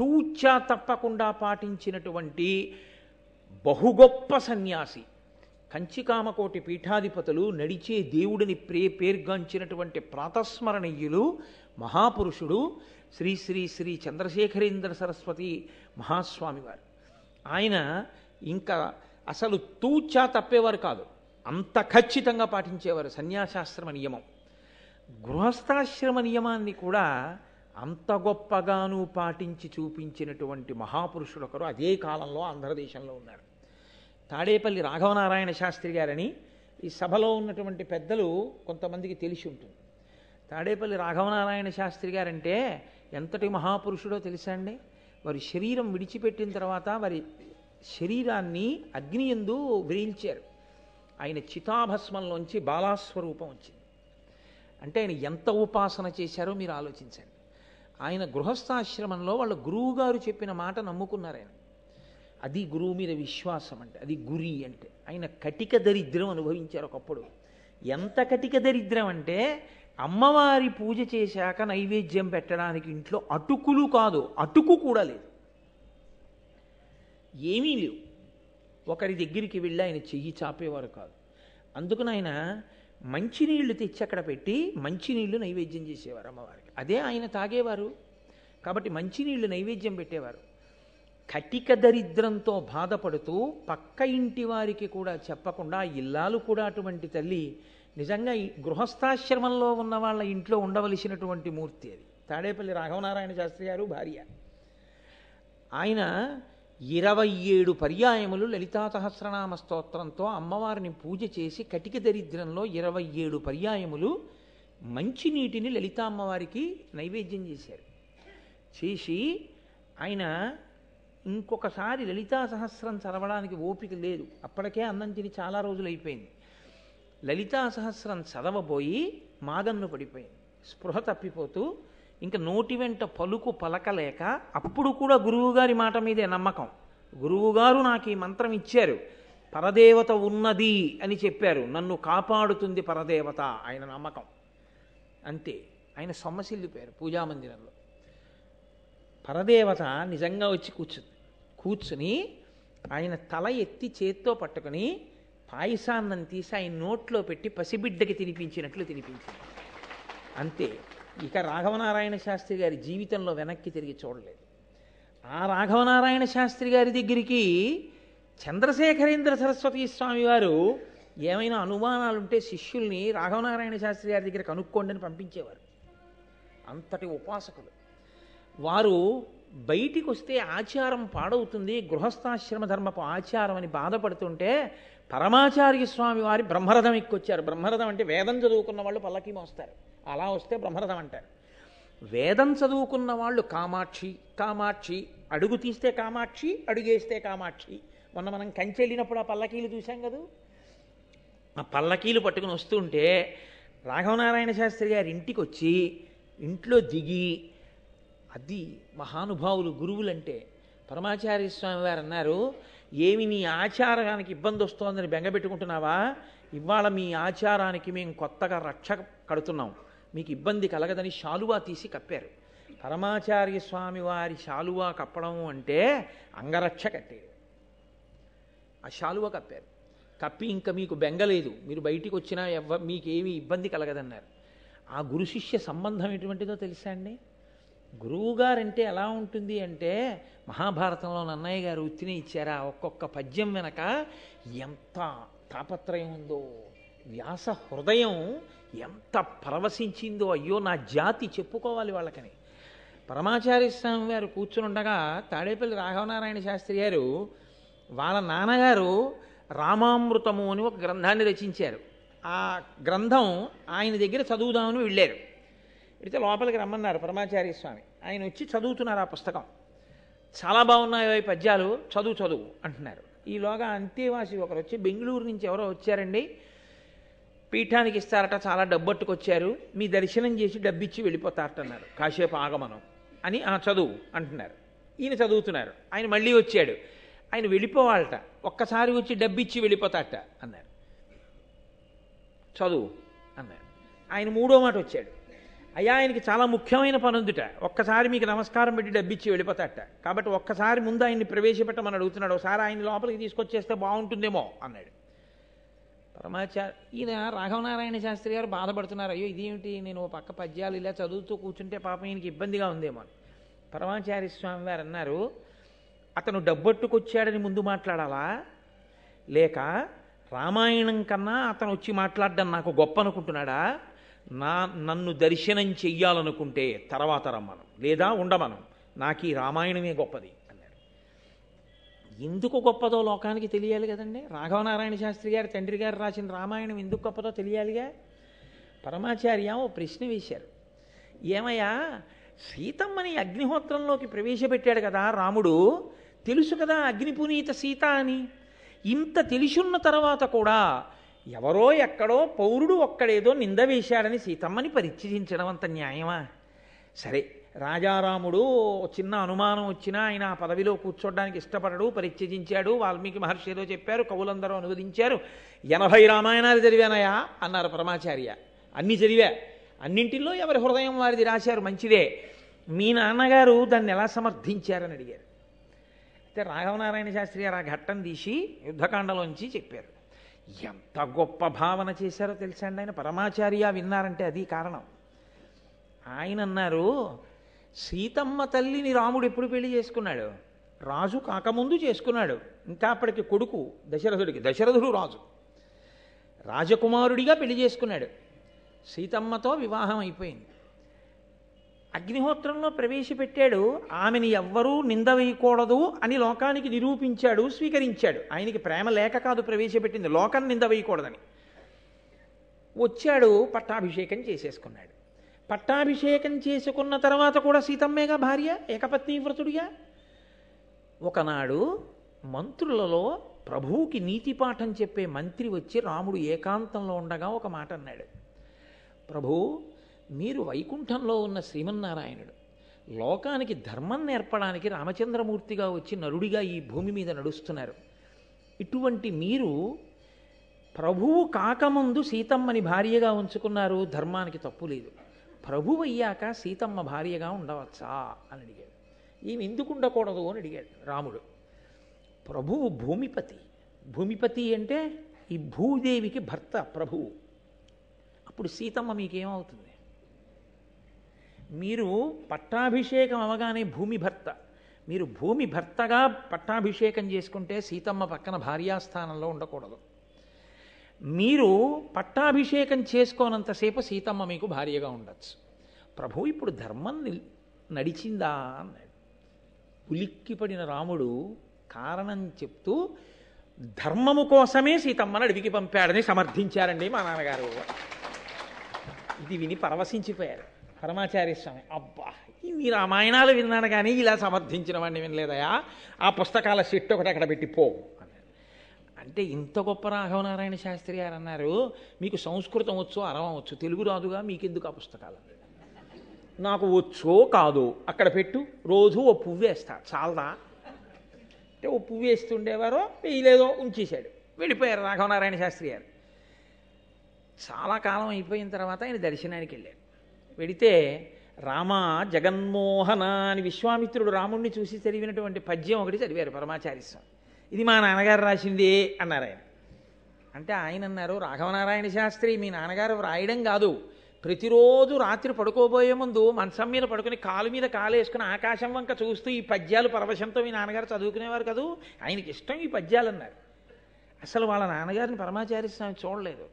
తూచా తప్పకుండా పాటించినటువంటి బహుగొప్ప సన్యాసి కంచికామకోటి పీఠాధిపతులు నడిచే దేవుడిని ప్రే పేర్గాంచినటువంటి ప్రాతస్మరణీయులు మహాపురుషుడు శ్రీ శ్రీ శ్రీ చంద్రశేఖరేంద్ర సరస్వతి మహాస్వామి వారు ఆయన ఇంకా అసలు తూచా తప్పేవారు కాదు అంత ఖచ్చితంగా పాటించేవారు సన్యాసాశ్రమ నియమం గృహస్థాశ్రమ నియమాన్ని కూడా అంత గొప్పగాను పాటించి చూపించినటువంటి మహాపురుషుడు ఒకరు అదే కాలంలో ఆంధ్రదేశంలో ఉన్నారు తాడేపల్లి రాఘవనారాయణ శాస్త్రి గారని ఈ సభలో ఉన్నటువంటి పెద్దలు కొంతమందికి తెలిసి ఉంటుంది తాడేపల్లి రాఘవనారాయణ శాస్త్రి గారంటే ఎంతటి మహాపురుషుడో తెలుసా అండి వారి శరీరం విడిచిపెట్టిన తర్వాత వారి శరీరాన్ని అగ్ని ఎందు వ్రీల్చారు ఆయన చితాభస్మంలోంచి బాలాస్వరూపం వచ్చింది అంటే ఆయన ఎంత ఉపాసన చేశారో మీరు ఆలోచించండి ఆయన గృహస్థాశ్రమంలో వాళ్ళ గురువుగారు చెప్పిన మాట నమ్ముకున్నారు ఆయన అది గురువు మీద విశ్వాసం అంటే అది గురి అంటే ఆయన కటిక దరిద్రం అనుభవించారు ఒకప్పుడు ఎంత కటిక దరిద్రం అంటే అమ్మవారి పూజ చేశాక నైవేద్యం పెట్టడానికి ఇంట్లో అటుకులు కాదు అటుకు కూడా లేదు ఏమీ లేవు ఒకరి దగ్గరికి వెళ్ళి ఆయన చెయ్యి చాపేవారు కాదు అందుకని ఆయన మంచినీళ్లు తెచ్చి అక్కడ పెట్టి మంచినీళ్లు నైవేద్యం చేసేవారు అమ్మవారికి అదే ఆయన తాగేవారు కాబట్టి మంచినీళ్లు నైవేద్యం పెట్టేవారు కటిక దరిద్రంతో బాధపడుతూ పక్క ఇంటి వారికి కూడా చెప్పకుండా ఇల్లాలు కూడా అటువంటి తల్లి నిజంగా గృహస్థాశ్రమంలో ఉన్న వాళ్ళ ఇంట్లో ఉండవలసినటువంటి మూర్తి అది తాడేపల్లి రాఘవనారాయణ శాస్త్రి గారు భార్య ఆయన ఇరవై ఏడు పర్యాయములు లలితా సహస్రనామ స్తోత్రంతో అమ్మవారిని పూజ చేసి కటిక దరిద్రంలో ఇరవై ఏడు పర్యాయములు మంచినీటిని లలితా అమ్మవారికి నైవేద్యం చేశారు చేసి ఆయన ఇంకొకసారి లలితా సహస్రం చదవడానికి ఓపిక లేదు అప్పటికే అన్నం తిని చాలా రోజులు అయిపోయింది లలితా సహస్రం చదవబోయి మాదన్ను పడిపోయింది స్పృహ తప్పిపోతూ ఇంకా నోటి వెంట పలుకు పలకలేక అప్పుడు కూడా గురువుగారి మాట మీదే నమ్మకం గురువుగారు నాకు ఈ మంత్రం ఇచ్చారు పరదేవత ఉన్నది అని చెప్పారు నన్ను కాపాడుతుంది పరదేవత ఆయన నమ్మకం అంతే ఆయన సొమ్మసిల్లిపోయారు పూజామందిరంలో పరదేవత నిజంగా వచ్చి కూర్చుంది కూర్చుని ఆయన తల ఎత్తి చేత్తో పట్టుకుని పాయసాన్నం తీసి ఆయన నోట్లో పెట్టి పసిబిడ్డకి తినిపించినట్లు తినిపించింది అంతే ఇక రాఘవనారాయణ శాస్త్రి గారి జీవితంలో వెనక్కి తిరిగి చూడలేదు ఆ రాఘవనారాయణ శాస్త్రి గారి దగ్గరికి చంద్రశేఖరేంద్ర సరస్వతి స్వామి వారు ఏమైనా అనుమానాలుంటే శిష్యుల్ని రాఘవనారాయణ శాస్త్రి గారి దగ్గర కనుక్కోండి అని పంపించేవారు అంతటి ఉపాసకులు వారు బయటికి వస్తే ఆచారం పాడవుతుంది గృహస్థాశ్రమ ధర్మపు ఆచారం అని బాధపడుతుంటే పరమాచార్య స్వామి వారి బ్రహ్మరథం ఎక్కొచ్చారు బ్రహ్మరథం అంటే వేదం చదువుకున్న వాళ్ళు పల్లకి మోస్తారు అలా వస్తే బ్రహ్మరథం అంటారు వేదం చదువుకున్న వాళ్ళు కామాక్షి కామాక్షి అడుగు తీస్తే కామాక్షి అడుగేస్తే కామాక్షి మొన్న మనం కంచె వెళ్ళినప్పుడు ఆ పల్లకీలు చూసాం కదా ఆ పల్లకీలు పట్టుకుని వస్తుంటే రాఘవనారాయణ శాస్త్రి గారి ఇంటికి వచ్చి ఇంట్లో దిగి అది మహానుభావులు గురువులంటే పరమాచార్య స్వామి వారు అన్నారు ఏమి నీ ఆచారానికి ఇబ్బంది వస్తోందని బెంగపెట్టుకుంటున్నావా ఇవాళ మీ ఆచారానికి మేము కొత్తగా రక్ష కడుతున్నాం మీకు ఇబ్బంది కలగదని శాలువా తీసి కప్పారు పరమాచార్య స్వామి వారి శాలువా కప్పడం అంటే అంగరక్ష కట్టేది ఆ శాలువా కప్పారు కప్పి ఇంకా మీకు బెంగలేదు మీరు బయటికి వచ్చినా ఎవ మీకేమీ ఇబ్బంది కలగదన్నారు ఆ గురు శిష్య సంబంధం ఎటువంటిదో తెలుసా అండి గురువుగారంటే ఎలా ఉంటుంది అంటే మహాభారతంలో నన్నయ్య గారు ఉత్తిని ఇచ్చారా ఒక్కొక్క పద్యం వెనక ఎంత తాపత్రయం ఉందో వ్యాస హృదయం ఎంత పరవశించిందో అయ్యో నా జాతి చెప్పుకోవాలి వాళ్ళకని పరమాచార్య స్వామి గారు కూర్చునుండగా తాడేపల్లి రాఘవనారాయణ శాస్త్రి గారు వాళ్ళ నాన్నగారు రామామృతము అని ఒక గ్రంథాన్ని రచించారు ఆ గ్రంథం ఆయన దగ్గర చదువుదామని వెళ్ళారు పెడితే లోపలికి రమ్మన్నారు పరమాచార్య స్వామి ఆయన వచ్చి చదువుతున్నారు ఆ పుస్తకం చాలా బాగున్నాయో ఈ పద్యాలు చదువు చదువు అంటున్నారు ఈలోగా అంతేవాసి ఒకరు వచ్చి బెంగళూరు నుంచి ఎవరో వచ్చారండి పీఠానికి ఇస్తారట చాలా డబ్బట్టుకొచ్చారు మీ దర్శనం చేసి డబ్బిచ్చి వెళ్ళిపోతారట అన్నారు కాసేపు ఆగమనం అని ఆ చదువు అంటున్నారు ఈయన చదువుతున్నారు ఆయన మళ్ళీ వచ్చాడు ఆయన వెళ్ళిపోవాలట ఒక్కసారి వచ్చి డబ్బిచ్చి వెళ్ళిపోతాట అన్నారు చదువు అన్నారు ఆయన మూడో మాట వచ్చాడు అయ్యా ఆయనకి చాలా ముఖ్యమైన పని ఉందిట ఒక్కసారి మీకు నమస్కారం పెట్టి డబ్బిచ్చి వెళ్ళిపోతాట కాబట్టి ఒక్కసారి ముందు ఆయన్ని ప్రవేశపెట్టమని అడుగుతున్నాడు ఒకసారి ఆయన లోపలికి తీసుకొచ్చేస్తే బాగుంటుందేమో అన్నాడు పరమాచార్య ఈయన రాఘవనారాయణ శాస్త్రి గారు బాధపడుతున్నారు అయ్యో ఇదేమిటి నేను ఓ పక్క పద్యాలు ఇలా చదువుతూ కూర్చుంటే పాపం ఈయనకి ఇబ్బందిగా ఉందేమో పరమాచార్య స్వామి వారు అన్నారు అతను డబ్బట్టుకొచ్చాడని ముందు మాట్లాడాలా లేక రామాయణం కన్నా అతను వచ్చి మాట్లాడడం నాకు గొప్ప అనుకుంటున్నాడా నా నన్ను దర్శనం చెయ్యాలనుకుంటే తర్వాత రమ్మనం లేదా ఉండమనం నాకు ఈ రామాయణమే గొప్పది అన్నాడు ఎందుకు గొప్పదో లోకానికి తెలియాలి కదండి రాఘవనారాయణ శాస్త్రి గారు తండ్రి గారు రాసిన రామాయణం ఎందుకు గొప్పదో తెలియాలిగా పరమాచార్య ఓ ప్రశ్న వేశారు ఏమయ్యా సీతమ్మని అగ్నిహోత్రంలోకి ప్రవేశపెట్టాడు కదా రాముడు తెలుసు కదా అగ్నిపునీత సీత అని ఇంత తెలుసున్న తర్వాత కూడా ఎవరో ఎక్కడో పౌరుడు ఒక్కడేదో నింద వేశాడని సీతమ్మని పరిచయించడం అంత న్యాయమా సరే రాజారాముడు చిన్న అనుమానం వచ్చినా ఆయన ఆ పదవిలో కూర్చోడానికి ఇష్టపడడు పరిచయించాడు వాల్మీకి మహర్షి ఏదో చెప్పారు కవులందరూ అనువదించారు ఎనభై రామాయణాలు చదివానయా అన్నారు పరమాచార్య అన్నీ చదివా అన్నింటిలో ఎవరి హృదయం వారిది రాశారు మంచిదే మీ నాన్నగారు దాన్ని ఎలా సమర్థించారని అడిగారు అయితే రాఘవనారాయణ శాస్త్రి గారు ఆ ఘట్టం తీసి యుద్ధకాండలోంచి చెప్పారు ఎంత గొప్ప భావన చేశారో తెలుసండి ఆయన పరమాచార్య విన్నారంటే అది కారణం ఆయన అన్నారు సీతమ్మ తల్లిని రాముడు ఎప్పుడు పెళ్లి చేసుకున్నాడు రాజు కాకముందు చేసుకున్నాడు ఇంకా అప్పటికి కొడుకు దశరథుడికి దశరథుడు రాజు రాజకుమారుడిగా పెళ్లి చేసుకున్నాడు సీతమ్మతో వివాహం అయిపోయింది అగ్నిహోత్రంలో ప్రవేశపెట్టాడు ఆమెని ఎవ్వరూ నింద వేయకూడదు అని లోకానికి నిరూపించాడు స్వీకరించాడు ఆయనకి ప్రేమ లేక కాదు ప్రవేశపెట్టింది లోకం నింద వేయకూడదని వచ్చాడు పట్టాభిషేకం చేసేసుకున్నాడు పట్టాభిషేకం చేసుకున్న తర్వాత కూడా సీతమ్మేగా భార్య ఏకపత్ని వ్రతుడిగా ఒకనాడు మంత్రులలో ప్రభువుకి పాఠం చెప్పే మంత్రి వచ్చి రాముడు ఏకాంతంలో ఉండగా ఒక మాట అన్నాడు ప్రభు మీరు వైకుంఠంలో ఉన్న శ్రీమన్నారాయణుడు లోకానికి ధర్మం నేర్పడానికి రామచంద్రమూర్తిగా వచ్చి నరుడిగా ఈ భూమి మీద నడుస్తున్నారు ఇటువంటి మీరు ప్రభువు కాకముందు సీతమ్మని భార్యగా ఉంచుకున్నారు ధర్మానికి తప్పు లేదు ప్రభువు అయ్యాక సీతమ్మ భార్యగా ఉండవచ్చా అని అడిగాడు ఈమె ఎందుకు ఉండకూడదు అని అడిగాడు రాముడు ప్రభువు భూమిపతి భూమిపతి అంటే ఈ భూదేవికి భర్త ప్రభువు అప్పుడు సీతమ్మ మీకేమవుతుంది మీరు పట్టాభిషేకం అవగానే భూమి భర్త మీరు భూమి భర్తగా పట్టాభిషేకం చేసుకుంటే సీతమ్మ పక్కన భార్యాస్థానంలో ఉండకూడదు మీరు పట్టాభిషేకం చేసుకోనంతసేపు సీతమ్మ మీకు భార్యగా ఉండొచ్చు ప్రభు ఇప్పుడు ధర్మం నడిచిందా అన్నాడు ఉలిక్కిపడిన రాముడు కారణం చెప్తూ ధర్మము కోసమే సీతమ్మను అడవికి పంపాడని సమర్థించారండి మా నాన్నగారు ఇది విని పరవశించిపోయారు పరమాచార్య స్వామి అబ్బా ఈ రామాయణాలు విన్నాను కానీ ఇలా సమర్థించిన వాడిని వినలేదయా ఆ పుస్తకాల సెట్ ఒకటి అక్కడ పెట్టి పోవు అంటే ఇంత గొప్ప రాఘవనారాయణ శాస్త్రి గారు అన్నారు మీకు సంస్కృతం వచ్చు అరవం వచ్చు తెలుగు రాదుగా మీకెందుకు ఆ పుస్తకాలు నాకు వచ్చో కాదు అక్కడ పెట్టు రోజు ఓ పువ్వు వేస్తా చాలా అంటే ఓ పువ్వు వేస్తుండేవారో వేయలేదో ఉంచేశాడు వెళ్ళిపోయారు రాఘవనారాయణ శాస్త్రి గారు చాలా కాలం అయిపోయిన తర్వాత ఆయన దర్శనానికి వెళ్ళాడు వెడితే రామ జగన్మోహన అని విశ్వామిత్రుడు రాముణ్ణి చూసి చదివినటువంటి పద్యం ఒకటి చదివారు పరమాచార్య స్వామి ఇది మా నాన్నగారు రాసింది అన్నారు ఆయన అంటే ఆయన అన్నారు రాఘవనారాయణ శాస్త్రి మీ నాన్నగారు వ్రాయడం కాదు ప్రతిరోజు రాత్రి పడుకోబోయే ముందు మంచం మీద పడుకుని కాలు మీద కాలేసుకుని ఆకాశం వంక చూస్తూ ఈ పద్యాలు పరవశంతో మీ నాన్నగారు చదువుకునేవారు కదూ ఆయనకి ఇష్టం ఈ పద్యాలు అన్నారు అసలు వాళ్ళ నాన్నగారిని పరమాచార్య స్వామి చూడలేదు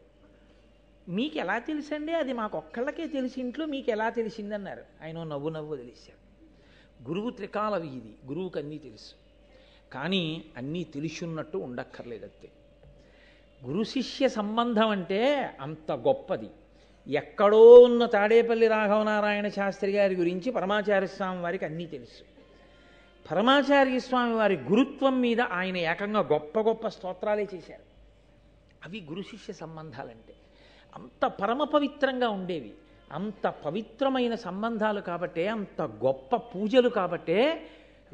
మీకు ఎలా తెలుసండి అది మాకు ఒక్కళ్ళకే తెలిసి ఇంట్లో మీకు ఎలా తెలిసిందన్నారు ఆయన నవ్వు నవ్వు తెలిసాడు గురువు త్రికాల వీధి గురువుకు అన్నీ తెలుసు కానీ అన్నీ ఉండక్కర్లేదు ఉండక్కర్లేదంతే గురు శిష్య సంబంధం అంటే అంత గొప్పది ఎక్కడో ఉన్న తాడేపల్లి రాఘవనారాయణ శాస్త్రి గారి గురించి పరమాచార్య స్వామి వారికి అన్నీ తెలుసు పరమాచార్య స్వామి వారి గురుత్వం మీద ఆయన ఏకంగా గొప్ప గొప్ప స్తోత్రాలే చేశారు అవి గురు శిష్య సంబంధాలంటే అంత పరమ పవిత్రంగా ఉండేవి అంత పవిత్రమైన సంబంధాలు కాబట్టే అంత గొప్ప పూజలు కాబట్టే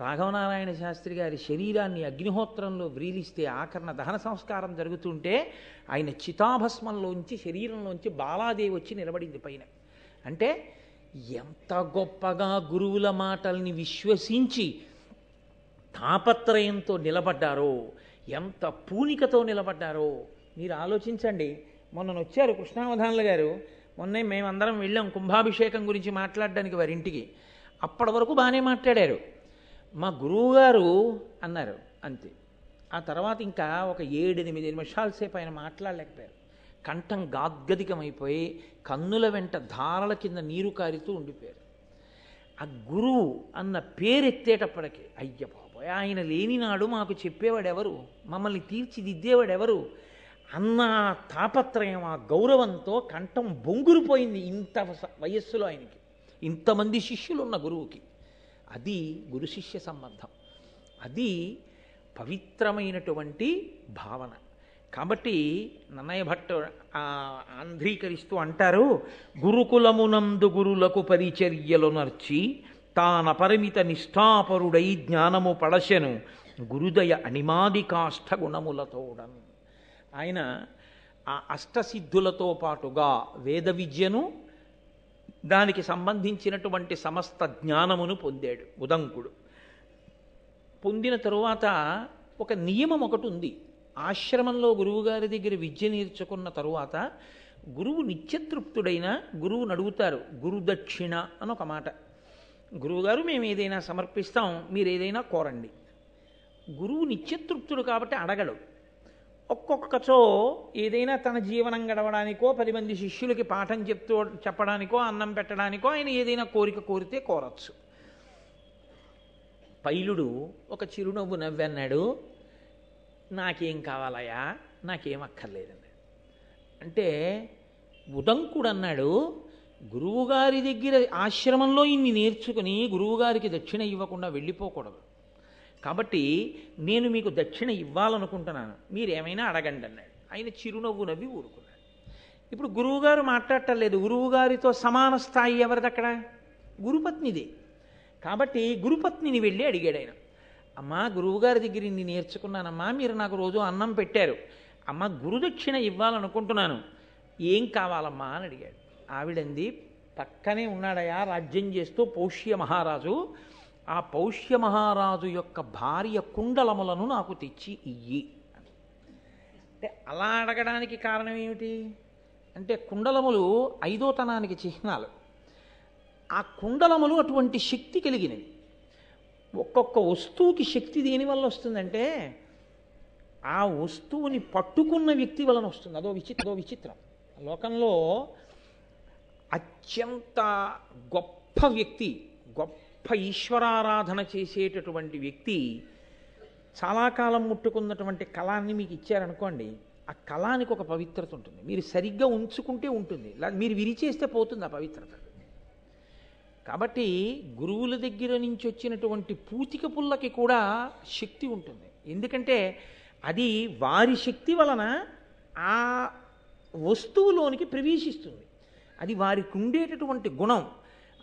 రాఘవనారాయణ శాస్త్రి గారి శరీరాన్ని అగ్నిహోత్రంలో వ్రీలిస్తే ఆకరణ దహన సంస్కారం జరుగుతుంటే ఆయన చితాభస్మంలోంచి శరీరంలోంచి బాలాదేవి వచ్చి నిలబడింది పైన అంటే ఎంత గొప్పగా గురువుల మాటల్ని విశ్వసించి తాపత్రయంతో నిలబడ్డారో ఎంత పూనికతో నిలబడ్డారో మీరు ఆలోచించండి మొన్న వచ్చారు కృష్ణావధానులు గారు మొన్నే మేమందరం వెళ్ళాం కుంభాభిషేకం గురించి మాట్లాడడానికి వారింటికి అప్పటి వరకు బాగానే మాట్లాడారు మా గురువుగారు అన్నారు అంతే ఆ తర్వాత ఇంకా ఒక ఏడెనిమిది నిమిషాల సేపు ఆయన మాట్లాడలేకపోయారు కంఠం గాద్గదికమైపోయి కన్నుల వెంట ధారల కింద నీరు కారుతూ ఉండిపోయారు ఆ గురువు అన్న పేరెత్తేటప్పటికి అయ్య బాబోయ్ ఆయన లేని నాడు మాకు చెప్పేవాడెవరు మమ్మల్ని తీర్చిదిద్దేవాడెవరు అన్న తాపత్రయం ఆ గౌరవంతో కంఠం బొంగురుపోయింది ఇంత వయస్సులో ఆయనకి ఇంతమంది శిష్యులు ఉన్న గురువుకి అది గురు శిష్య సంబంధం అది పవిత్రమైనటువంటి భావన కాబట్టి నన్నయ్య భట్టు ఆంధ్రీకరిస్తూ అంటారు గురుకులమునందు గురులకు పరిచర్యలు నర్చి తాన పరిమిత నిష్ఠాపరుడై జ్ఞానము పడశను గురుదయ అణిమాది కాష్ట గుణములతోడను ఆయన ఆ అష్టసిద్ధులతో పాటుగా వేద విద్యను దానికి సంబంధించినటువంటి సమస్త జ్ఞానమును పొందాడు ఉదంకుడు పొందిన తరువాత ఒక నియమం ఒకటి ఉంది ఆశ్రమంలో గురువుగారి దగ్గర విద్య నేర్చుకున్న తరువాత గురువు నిత్యతృప్తుడైన గురువు నడుగుతారు గురుదక్షిణ అని ఒక మాట గురువుగారు మేము ఏదైనా సమర్పిస్తాం మీరు ఏదైనా కోరండి గురువు నిత్యతృప్తుడు కాబట్టి అడగడు ఒక్కొక్కచో ఏదైనా తన జీవనం గడవడానికో పది మంది శిష్యులకి పాఠం చెప్తూ చెప్పడానికో అన్నం పెట్టడానికో ఆయన ఏదైనా కోరిక కోరితే కోరచ్చు పైలుడు ఒక చిరునవ్వు నవ్వన్నాడు నాకేం కావాలయా నాకేం అక్కర్లేదండి అంటే ఉదంకుడు అన్నాడు గురువుగారి దగ్గర ఆశ్రమంలో ఇన్ని నేర్చుకుని గురువుగారికి దక్షిణ ఇవ్వకుండా వెళ్ళిపోకూడదు కాబట్టి నేను మీకు దక్షిణ ఇవ్వాలనుకుంటున్నాను మీరేమైనా అడగండి అన్నాడు ఆయన చిరునవ్వు నవ్వి ఊరుకున్నాడు ఇప్పుడు గురువుగారు మాట్లాడటం లేదు గురువుగారితో సమాన స్థాయి ఎవరిదక్కడ గురుపత్నిది కాబట్టి గురుపత్నిని వెళ్ళి అడిగాడు ఆయన అమ్మా గురువుగారి దగ్గర ఇన్ని నేర్చుకున్నానమ్మా మీరు నాకు రోజు అన్నం పెట్టారు అమ్మ గురుదక్షిణ ఇవ్వాలనుకుంటున్నాను ఏం కావాలమ్మా అని అడిగాడు ఆవిడంది పక్కనే ఉన్నాడయా రాజ్యం చేస్తూ పౌష్య మహారాజు ఆ పౌష్య మహారాజు యొక్క భార్య కుండలములను నాకు తెచ్చి ఇయ్యి అని అంటే అలా అడగడానికి కారణం ఏమిటి అంటే కుండలములు ఐదోతనానికి చిహ్నాలు ఆ కుండలములు అటువంటి శక్తి కలిగినవి ఒక్కొక్క వస్తువుకి శక్తి దేనివల్ల వస్తుందంటే ఆ వస్తువుని పట్టుకున్న వ్యక్తి వలన వస్తుంది అదో అదో విచిత్రం లోకంలో అత్యంత గొప్ప వ్యక్తి గొప్ప గొప్ప ఈశ్వరారాధన చేసేటటువంటి వ్యక్తి చాలా కాలం ముట్టుకున్నటువంటి కళాన్ని మీకు ఇచ్చారనుకోండి ఆ కళానికి ఒక పవిత్రత ఉంటుంది మీరు సరిగ్గా ఉంచుకుంటే ఉంటుంది మీరు విరిచేస్తే పోతుంది ఆ పవిత్రత కాబట్టి గురువుల దగ్గర నుంచి వచ్చినటువంటి పూతిక పుల్లకి కూడా శక్తి ఉంటుంది ఎందుకంటే అది వారి శక్తి వలన ఆ వస్తువులోనికి ప్రవేశిస్తుంది అది వారికి ఉండేటటువంటి గుణం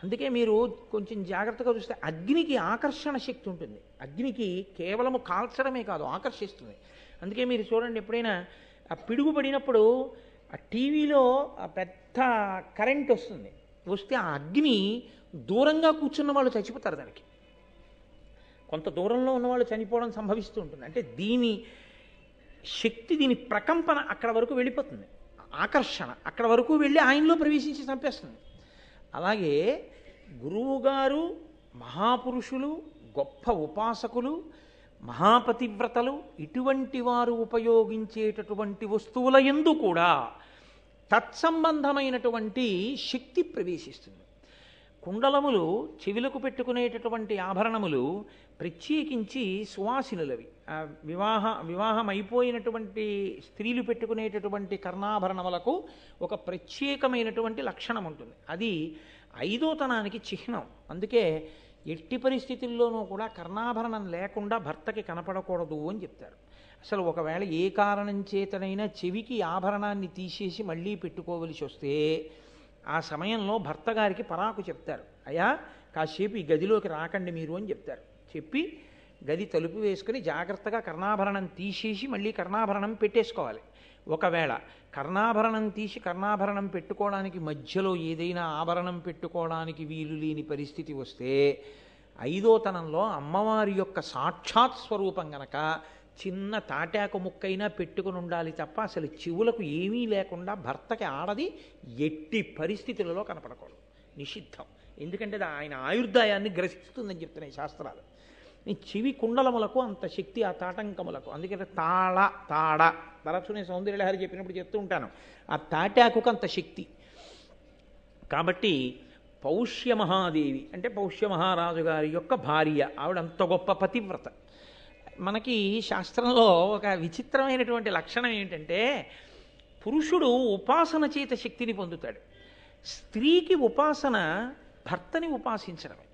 అందుకే మీరు కొంచెం జాగ్రత్తగా చూస్తే అగ్నికి ఆకర్షణ శక్తి ఉంటుంది అగ్నికి కేవలము కాల్చడమే కాదు ఆకర్షిస్తుంది అందుకే మీరు చూడండి ఎప్పుడైనా ఆ పిడుగు పడినప్పుడు ఆ టీవీలో పెద్ద కరెంట్ వస్తుంది వస్తే ఆ అగ్ని దూరంగా కూర్చున్న వాళ్ళు చచ్చిపోతారు దానికి కొంత దూరంలో ఉన్నవాళ్ళు చనిపోవడం సంభవిస్తూ ఉంటుంది అంటే దీని శక్తి దీని ప్రకంపన అక్కడ వరకు వెళ్ళిపోతుంది ఆకర్షణ అక్కడ వరకు వెళ్ళి ఆయనలో ప్రవేశించి చంపేస్తుంది అలాగే గురువుగారు మహాపురుషులు గొప్ప ఉపాసకులు మహాపతివ్రతలు ఇటువంటి వారు ఉపయోగించేటటువంటి వస్తువుల ఎందు కూడా తత్సంబంధమైనటువంటి శక్తి ప్రవేశిస్తుంది కుండలములు చెవిలకు పెట్టుకునేటటువంటి ఆభరణములు ప్రత్యేకించి సువాసినులవి వివాహ వివాహం అయిపోయినటువంటి స్త్రీలు పెట్టుకునేటటువంటి కర్ణాభరణములకు ఒక ప్రత్యేకమైనటువంటి లక్షణం ఉంటుంది అది ఐదోతనానికి చిహ్నం అందుకే ఎట్టి పరిస్థితుల్లోనూ కూడా కర్ణాభరణం లేకుండా భర్తకి కనపడకూడదు అని చెప్తారు అసలు ఒకవేళ ఏ కారణం చేతనైనా చెవికి ఆభరణాన్ని తీసేసి మళ్ళీ పెట్టుకోవలసి వస్తే ఆ సమయంలో భర్త గారికి పరాకు చెప్తారు అయా కాసేపు ఈ గదిలోకి రాకండి మీరు అని చెప్తారు చెప్పి గది తలుపు వేసుకుని జాగ్రత్తగా కర్ణాభరణం తీసేసి మళ్ళీ కర్ణాభరణం పెట్టేసుకోవాలి ఒకవేళ కర్ణాభరణం తీసి కర్ణాభరణం పెట్టుకోవడానికి మధ్యలో ఏదైనా ఆభరణం పెట్టుకోవడానికి వీలు లేని పరిస్థితి వస్తే ఐదోతనంలో అమ్మవారి యొక్క సాక్షాత్ స్వరూపం గనక చిన్న తాటాక ముక్కైనా పెట్టుకుని ఉండాలి తప్ప అసలు చెవులకు ఏమీ లేకుండా భర్తకి ఆడది ఎట్టి పరిస్థితులలో కనపడకూడదు నిషిద్ధం ఎందుకంటే ఆయన ఆయుర్దాయాన్ని గ్రసిస్తుందని చెప్తున్నాయి శాస్త్రాలు నీ చెవి కుండలములకు అంత శక్తి ఆ తాటంకములకు అందుకని తాళ తాడ తరచు సౌందర్యలహారి సౌందర్యలహరి చెప్పినప్పుడు చెప్తూ ఉంటాను ఆ తాటాకుకు అంత శక్తి కాబట్టి పౌష్య మహాదేవి అంటే పౌష్య మహారాజు గారి యొక్క భార్య ఆవిడ అంత గొప్ప పతివ్రత మనకి శాస్త్రంలో ఒక విచిత్రమైనటువంటి లక్షణం ఏంటంటే పురుషుడు ఉపాసన చేత శక్తిని పొందుతాడు స్త్రీకి ఉపాసన భర్తని ఉపాసించడమే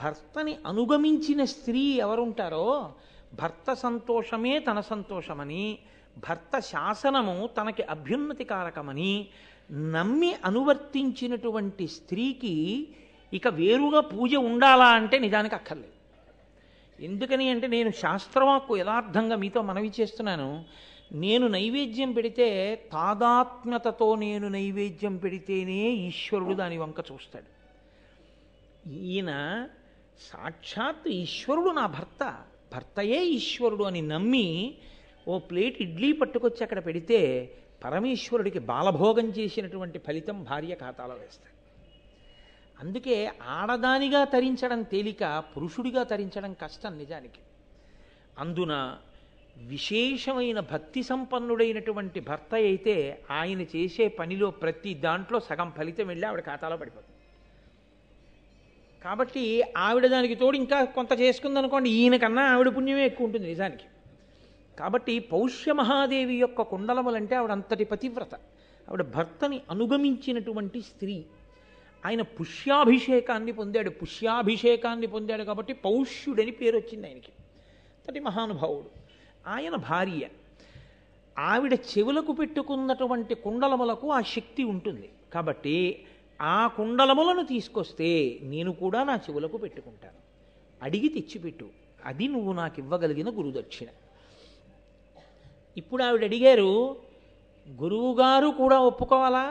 భర్తని అనుగమించిన స్త్రీ ఎవరుంటారో భర్త సంతోషమే తన సంతోషమని భర్త శాసనము తనకి అభ్యున్నతి కారకమని నమ్మి అనువర్తించినటువంటి స్త్రీకి ఇక వేరుగా పూజ ఉండాలా అంటే నిజానికి అక్కర్లేదు ఎందుకని అంటే నేను శాస్త్రవాక్కు యథార్థంగా మీతో మనవి చేస్తున్నాను నేను నైవేద్యం పెడితే తాదాత్మ్యతతో నేను నైవేద్యం పెడితేనే ఈశ్వరుడు దాని వంక చూస్తాడు ఈయన సాక్షాత్ ఈశ్వరుడు నా భర్త భర్తయే ఈశ్వరుడు అని నమ్మి ఓ ప్లేట్ ఇడ్లీ పట్టుకొచ్చి అక్కడ పెడితే పరమేశ్వరుడికి బాలభోగం చేసినటువంటి ఫలితం భార్య ఖాతాలో వేస్తాడు అందుకే ఆడదానిగా తరించడం తేలిక పురుషుడిగా తరించడం కష్టం నిజానికి అందున విశేషమైన భక్తి సంపన్నుడైనటువంటి భర్త అయితే ఆయన చేసే పనిలో ప్రతి దాంట్లో సగం ఫలితం వెళ్ళి ఆవిడ ఖాతాలో పడిపోతుంది కాబట్టి ఆవిడ దానికి తోడు ఇంకా కొంత చేసుకుందనుకోండి ఈయనకన్నా ఆవిడ పుణ్యమే ఎక్కువ ఉంటుంది నిజానికి కాబట్టి పౌష్య మహాదేవి యొక్క కుండలములంటే ఆవిడ అంతటి పతివ్రత ఆవిడ భర్తని అనుగమించినటువంటి స్త్రీ ఆయన పుష్యాభిషేకాన్ని పొందాడు పుష్యాభిషేకాన్ని పొందాడు కాబట్టి పౌష్యుడని పేరు వచ్చింది ఆయనకి అంతటి మహానుభావుడు ఆయన భార్య ఆవిడ చెవులకు పెట్టుకున్నటువంటి కుండలములకు ఆ శక్తి ఉంటుంది కాబట్టి ఆ కుండలములను తీసుకొస్తే నేను కూడా నా చెవులకు పెట్టుకుంటాను అడిగి తెచ్చిపెట్టు అది నువ్వు నాకు ఇవ్వగలిగిన గురుదక్షిణ ఇప్పుడు ఆవిడ అడిగారు గురువుగారు కూడా ఒప్పుకోవాలా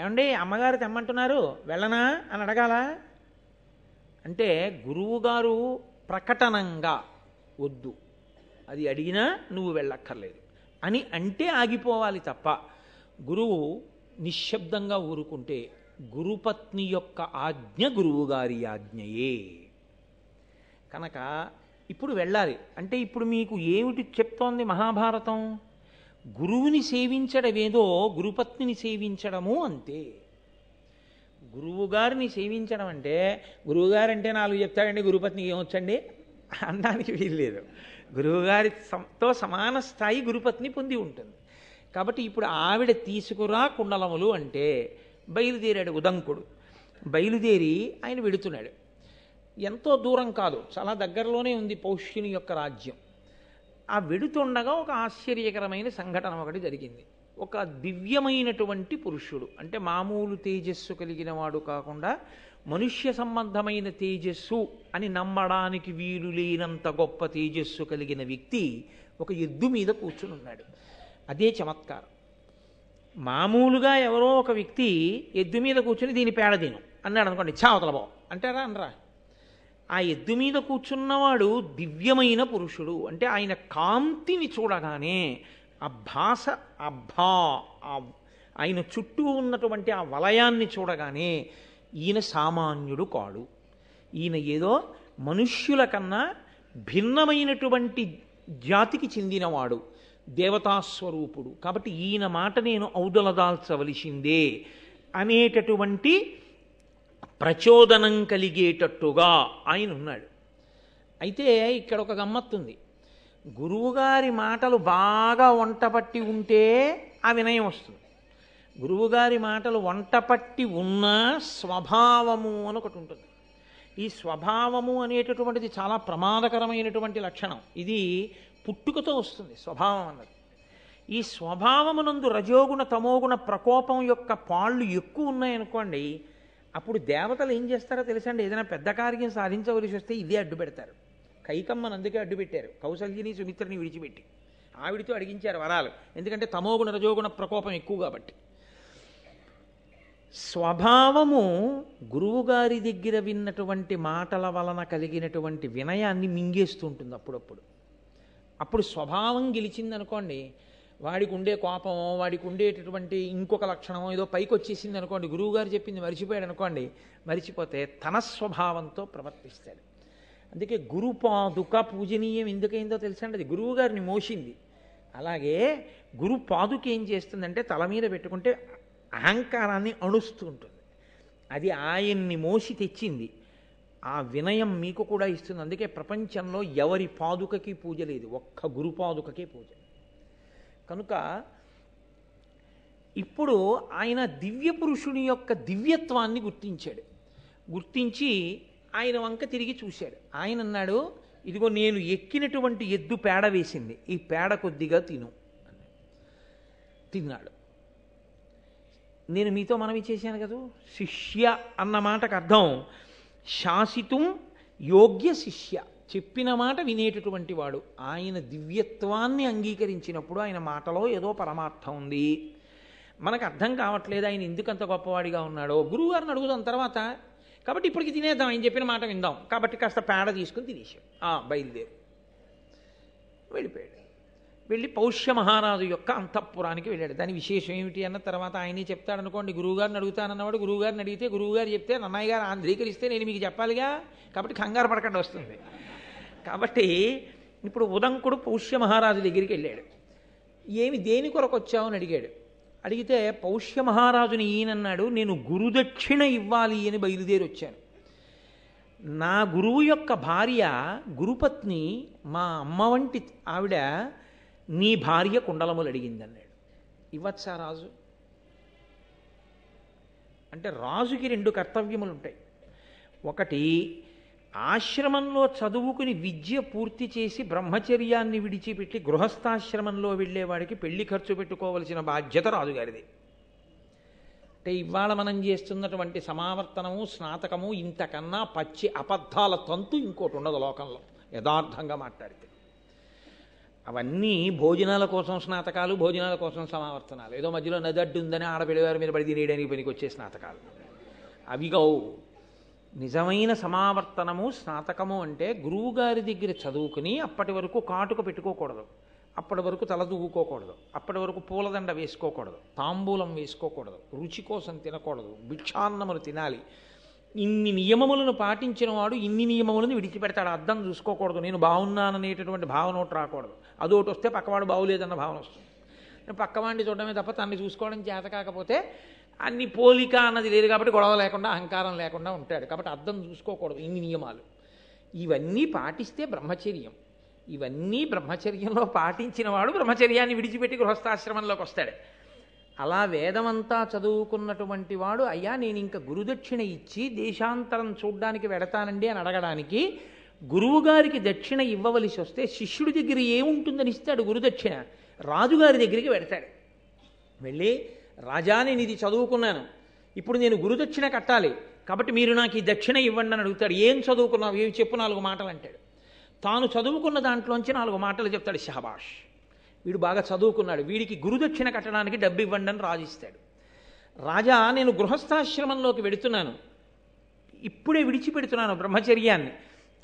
ఏమండి అమ్మగారు తెమ్మంటున్నారు వెళ్ళనా అని అడగాల అంటే గురువుగారు ప్రకటనంగా వద్దు అది అడిగినా నువ్వు వెళ్ళక్కర్లేదు అని అంటే ఆగిపోవాలి తప్ప గురువు నిశ్శబ్దంగా ఊరుకుంటే గురుపత్ని యొక్క ఆజ్ఞ గురువుగారి ఆజ్ఞయే కనుక ఇప్పుడు వెళ్ళాలి అంటే ఇప్పుడు మీకు ఏమిటి చెప్తోంది మహాభారతం గురువుని సేవించడమేదో గురుపత్నిని సేవించడము అంతే గురువుగారిని సేవించడం అంటే గురువుగారు అంటే నాలుగు చెప్తాడండి గురుపత్ని ఏమొచ్చండి అనడానికి వీల్లేదు సంతో సమాన స్థాయి గురుపత్ని పొంది ఉంటుంది కాబట్టి ఇప్పుడు ఆవిడ తీసుకురా కుండలములు అంటే బయలుదేరాడు ఉదంకుడు బయలుదేరి ఆయన వెడుతున్నాడు ఎంతో దూరం కాదు చాలా దగ్గరలోనే ఉంది పౌష్యుని యొక్క రాజ్యం ఆ వెడుతుండగా ఒక ఆశ్చర్యకరమైన సంఘటన ఒకటి జరిగింది ఒక దివ్యమైనటువంటి పురుషుడు అంటే మామూలు తేజస్సు కలిగిన వాడు కాకుండా మనుష్య సంబంధమైన తేజస్సు అని నమ్మడానికి వీలు లేనంత గొప్ప తేజస్సు కలిగిన వ్యక్తి ఒక ఎద్దు మీద కూర్చుని ఉన్నాడు అదే చమత్కారం మామూలుగా ఎవరో ఒక వ్యక్తి ఎద్దు మీద కూర్చుని దీని పేడ దీను అన్నాడు అనుకోండి చావతలబో అంటారా అనరా ఆ ఎద్దు మీద కూర్చున్నవాడు దివ్యమైన పురుషుడు అంటే ఆయన కాంతిని చూడగానే ఆ భాష ఆ భా ఆయన చుట్టూ ఉన్నటువంటి ఆ వలయాన్ని చూడగానే ఈయన సామాన్యుడు కాడు ఈయన ఏదో మనుష్యుల కన్నా భిన్నమైనటువంటి జాతికి చెందినవాడు దేవతాస్వరూపుడు కాబట్టి ఈయన మాట నేను ఔదలదాల్చవలసిందే అనేటటువంటి ప్రచోదనం కలిగేటట్టుగా ఆయన ఉన్నాడు అయితే ఇక్కడ ఒక గమ్మత్తుంది గురువుగారి మాటలు బాగా వంటపట్టి ఉంటే ఆ వినయం వస్తుంది గురువుగారి మాటలు వంటపట్టి ఉన్న స్వభావము అని ఒకటి ఉంటుంది ఈ స్వభావము అనేటటువంటిది చాలా ప్రమాదకరమైనటువంటి లక్షణం ఇది పుట్టుకతో వస్తుంది స్వభావం అన్నది ఈ స్వభావమునందు రజోగుణ తమోగుణ ప్రకోపం యొక్క పాళ్ళు ఎక్కువ ఉన్నాయనుకోండి అప్పుడు దేవతలు ఏం చేస్తారో తెలుసండి ఏదైనా పెద్ద కార్యం సాధించవలసి వస్తే ఇదే అడ్డు పెడతారు కైకమ్మను అందుకే అడ్డు పెట్టారు కౌశల్యని సుమిత్రని విడిచిపెట్టి ఆవిడితో అడిగించారు వరాలు ఎందుకంటే తమోగుణ రజోగుణ ప్రకోపం ఎక్కువ కాబట్టి స్వభావము గురువుగారి దగ్గర విన్నటువంటి మాటల వలన కలిగినటువంటి వినయాన్ని మింగేస్తుంటుంది అప్పుడప్పుడు అప్పుడు స్వభావం గెలిచిందనుకోండి వాడికి ఉండే కోపమో వాడికి ఉండేటటువంటి ఇంకొక లక్షణమో ఏదో పైకి వచ్చేసింది అనుకోండి గురువుగారు చెప్పింది మర్చిపోయాడు అనుకోండి మరిచిపోతే తన స్వభావంతో ప్రవర్తిస్తాడు అందుకే గురుపాదుక పూజనీయం ఎందుకైందో తెలుసండి అది గురువుగారిని మోసింది అలాగే గురు పాదుక ఏం చేస్తుందంటే తల మీద పెట్టుకుంటే అహంకారాన్ని అణుస్తూ ఉంటుంది అది ఆయన్ని మోసి తెచ్చింది ఆ వినయం మీకు కూడా ఇస్తుంది అందుకే ప్రపంచంలో ఎవరి పాదుకకి పూజ లేదు ఒక్క గురు పాదుకకే పూజ కనుక ఇప్పుడు ఆయన దివ్య పురుషుని యొక్క దివ్యత్వాన్ని గుర్తించాడు గుర్తించి ఆయన వంక తిరిగి చూశాడు ఆయన అన్నాడు ఇదిగో నేను ఎక్కినటువంటి ఎద్దు పేడ వేసింది ఈ పేడ కొద్దిగా తిను తిన్నాడు నేను మీతో మనవి చేశాను కదా శిష్య అన్న మాటకు అర్థం శాసితుం యోగ్య శిష్య చెప్పిన మాట వినేటటువంటి వాడు ఆయన దివ్యత్వాన్ని అంగీకరించినప్పుడు ఆయన మాటలో ఏదో పరమార్థం ఉంది మనకు అర్థం కావట్లేదు ఆయన ఎందుకు గొప్పవాడిగా ఉన్నాడో గురువుగారిని అడుగుదాం తర్వాత కాబట్టి ఇప్పటికి తినేద్దాం ఆయన చెప్పిన మాట విందాం కాబట్టి కాస్త పేడ తీసుకుని తినేసాం బయలుదేరి వెళ్ళిపోయాడు వెళ్ళి పౌష్య మహారాజు యొక్క అంతఃపురానికి వెళ్ళాడు దాని విశేషం ఏమిటి అన్న తర్వాత ఆయనే చెప్తాడనుకోండి గురువుగారిని అడుగుతానన్నవాడు గురువుగారిని అడిగితే గురువుగారు చెప్తే నన్నయ్య గారు ఆంధ్రీకరిస్తే నేను మీకు చెప్పాలిగా కాబట్టి కంగారు పడకండి వస్తుంది కాబట్టి ఇప్పుడు ఉదంకుడు పౌష్య మహారాజు దగ్గరికి వెళ్ళాడు ఏమి దేని కొరకు వచ్చావని అడిగాడు అడిగితే పౌష్య మహారాజుని ఈయనన్నాడు నేను గురుదక్షిణ ఇవ్వాలి అని బయలుదేరి వచ్చాను నా గురువు యొక్క భార్య గురుపత్ని మా అమ్మ వంటి ఆవిడ నీ భార్య కుండలములు అడిగింది అన్నాడు ఇవ్వచ్చా రాజు అంటే రాజుకి రెండు కర్తవ్యములు ఉంటాయి ఒకటి ఆశ్రమంలో చదువుకుని విద్య పూర్తి చేసి బ్రహ్మచర్యాన్ని విడిచిపెట్టి గృహస్థాశ్రమంలో వెళ్ళేవాడికి పెళ్లి ఖర్చు పెట్టుకోవలసిన బాధ్యత రాజుగారిది అంటే ఇవాళ మనం చేస్తున్నటువంటి సమావర్తనము స్నాతకము ఇంతకన్నా పచ్చి అబద్ధాల తంతు ఇంకోటి ఉండదు లోకంలో యథార్థంగా మాట్లాడితే అవన్నీ భోజనాల కోసం స్నాతకాలు భోజనాల కోసం సమావర్తనాలు ఏదో మధ్యలో నదడ్డు ఉందని ఆడపిల్ల వారి మీద పడి తినేయడానికి పనికి వచ్చే స్నాతకాలు అవి గౌ నిజమైన సమావర్తనము స్నాతకము అంటే గురువుగారి దగ్గర చదువుకుని అప్పటి వరకు కాటుక పెట్టుకోకూడదు అప్పటి వరకు తల దూకోకూడదు అప్పటి వరకు పూలదండ వేసుకోకూడదు తాంబూలం వేసుకోకూడదు రుచి కోసం తినకూడదు భిక్షాన్నములు తినాలి ఇన్ని నియమములను పాటించిన వాడు ఇన్ని నియమములను విడిచిపెడతాడు అర్థం చూసుకోకూడదు నేను బాగున్నాననేటటువంటి భావనోటు రాకూడదు అదొకటి వస్తే పక్కవాడు బాగులేదన్న భావన వస్తుంది పక్కవాడిని చూడడమే తప్ప తనని చూసుకోవడం చేత కాకపోతే అన్ని పోలిక అన్నది లేదు కాబట్టి గొడవ లేకుండా అహంకారం లేకుండా ఉంటాడు కాబట్టి అర్థం చూసుకోకూడదు ఇన్ని నియమాలు ఇవన్నీ పాటిస్తే బ్రహ్మచర్యం ఇవన్నీ బ్రహ్మచర్యంలో పాటించిన వాడు బ్రహ్మచర్యాన్ని విడిచిపెట్టి గృహస్థాశ్రమంలోకి వస్తాడు అలా వేదమంతా చదువుకున్నటువంటి వాడు అయ్యా నేను ఇంకా గురుదక్షిణ ఇచ్చి దేశాంతరం చూడ్డానికి వెడతానండి అని అడగడానికి గురువుగారికి దక్షిణ ఇవ్వవలసి వస్తే శిష్యుడి దగ్గర ఏముంటుందని ఇస్తాడు గురుదక్షిణ రాజుగారి దగ్గరికి పెడతాడు వెళ్ళి రాజా నేను ఇది చదువుకున్నాను ఇప్పుడు నేను గురుదక్షిణ కట్టాలి కాబట్టి మీరు నాకు ఈ దక్షిణ ఇవ్వండి అని అడుగుతాడు ఏం చదువుకున్నావు ఏమి చెప్పు నాలుగు మాటలు అంటాడు తాను చదువుకున్న దాంట్లోంచి నాలుగు మాటలు చెప్తాడు షహబాష్ వీడు బాగా చదువుకున్నాడు వీడికి గురుదక్షిణ కట్టడానికి డబ్బు ఇవ్వండి అని రాజిస్తాడు రాజా నేను గృహస్థాశ్రమంలోకి వెడుతున్నాను ఇప్పుడే విడిచిపెడుతున్నాను బ్రహ్మచర్యాన్ని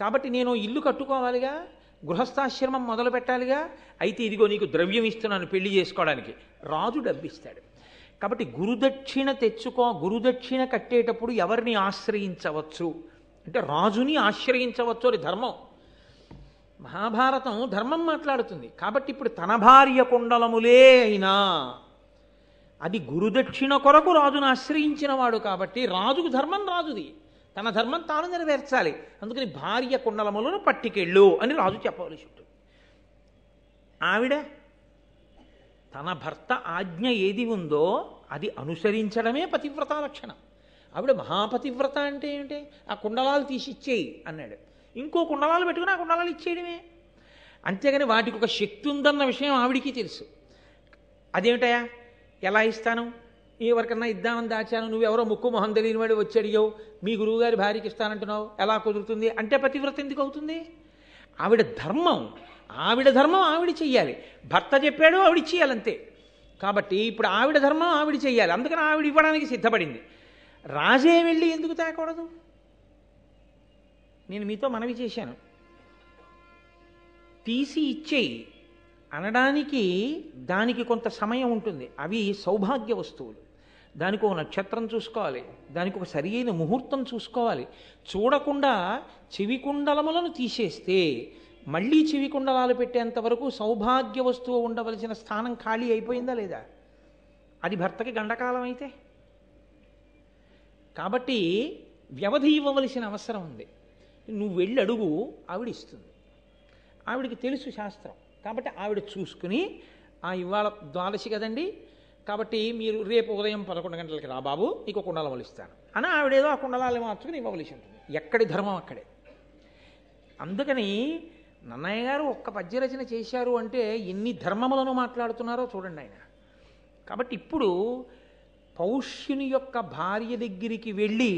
కాబట్టి నేను ఇల్లు కట్టుకోవాలిగా గృహస్థాశ్రమం మొదలు పెట్టాలిగా అయితే ఇదిగో నీకు ద్రవ్యం ఇస్తున్నాను పెళ్లి చేసుకోవడానికి రాజు డబ్బిస్తాడు కాబట్టి గురుదక్షిణ తెచ్చుకో గురుదక్షిణ కట్టేటప్పుడు ఎవరిని ఆశ్రయించవచ్చు అంటే రాజుని ఆశ్రయించవచ్చు అని ధర్మం మహాభారతం ధర్మం మాట్లాడుతుంది కాబట్టి ఇప్పుడు తన భార్య కుండలములే అయినా అది గురుదక్షిణ కొరకు రాజును ఆశ్రయించినవాడు కాబట్టి రాజుకు ధర్మం రాజుది తన ధర్మం తాను నెరవేర్చాలి అందుకని భార్య కుండలములను పట్టికెళ్ళు అని రాజు చెప్పవలసి ఉంటుంది ఆవిడ తన భర్త ఆజ్ఞ ఏది ఉందో అది అనుసరించడమే పతివ్రత లక్షణం ఆవిడ మహాపతివ్రత అంటే ఏంటి ఆ కుండలాలు తీసిచ్చేయి అన్నాడు ఇంకో కుండలాలు పెట్టుకుని ఆ కుండలాలు ఇచ్చేయడమే అంతేగాని వాటికి ఒక శక్తి ఉందన్న విషయం ఆవిడికి తెలుసు అదేమిటయా ఎలా ఇస్తాను ఎవరికన్నా ఇద్దామని దాచాను నువ్వెవరో ముక్కు మొహం తెలియని వాడు వచ్చి అడిగావు మీ గురువుగారి భార్యకి ఇస్తానంటున్నావు ఎలా కుదురుతుంది అంటే పతివ్రత ఎందుకు అవుతుంది ఆవిడ ధర్మం ఆవిడ ధర్మం ఆవిడ చెయ్యాలి భర్త చెప్పాడు ఆవిడ చేయాలంతే కాబట్టి ఇప్పుడు ఆవిడ ధర్మం ఆవిడ చెయ్యాలి అందుకని ఆవిడ ఇవ్వడానికి సిద్ధపడింది రాజే వెళ్ళి ఎందుకు తేకూడదు నేను మీతో మనవి చేశాను తీసి ఇచ్చేయి అనడానికి దానికి కొంత సమయం ఉంటుంది అవి సౌభాగ్య వస్తువులు దానికి ఒక నక్షత్రం చూసుకోవాలి దానికి ఒక సరియైన ముహూర్తం చూసుకోవాలి చూడకుండా చెవి కుండలములను తీసేస్తే మళ్ళీ చెవి కుండలాలు పెట్టేంత వరకు సౌభాగ్య వస్తువు ఉండవలసిన స్థానం ఖాళీ అయిపోయిందా లేదా అది భర్తకి గండకాలం అయితే కాబట్టి వ్యవధి ఇవ్వవలసిన అవసరం ఉంది నువ్వు వెళ్ళి అడుగు ఆవిడ ఇస్తుంది ఆవిడికి తెలుసు శాస్త్రం కాబట్టి ఆవిడ చూసుకుని ఆ ఇవాళ ద్వాదశి కదండి కాబట్టి మీరు రేపు ఉదయం పదకొండు గంటలకి రా బాబు నీకు కుండల వలిస్తాను అని ఆవిడేదో ఆ కుండలాలు మార్చుకుని ఇవ్వవలసి ఉంటుంది ఎక్కడి ధర్మం అక్కడే అందుకని నన్నయ్య గారు ఒక్క పద్యరచన చేశారు అంటే ఎన్ని ధర్మములను మాట్లాడుతున్నారో చూడండి ఆయన కాబట్టి ఇప్పుడు పౌష్యుని యొక్క భార్య దగ్గరికి వెళ్ళి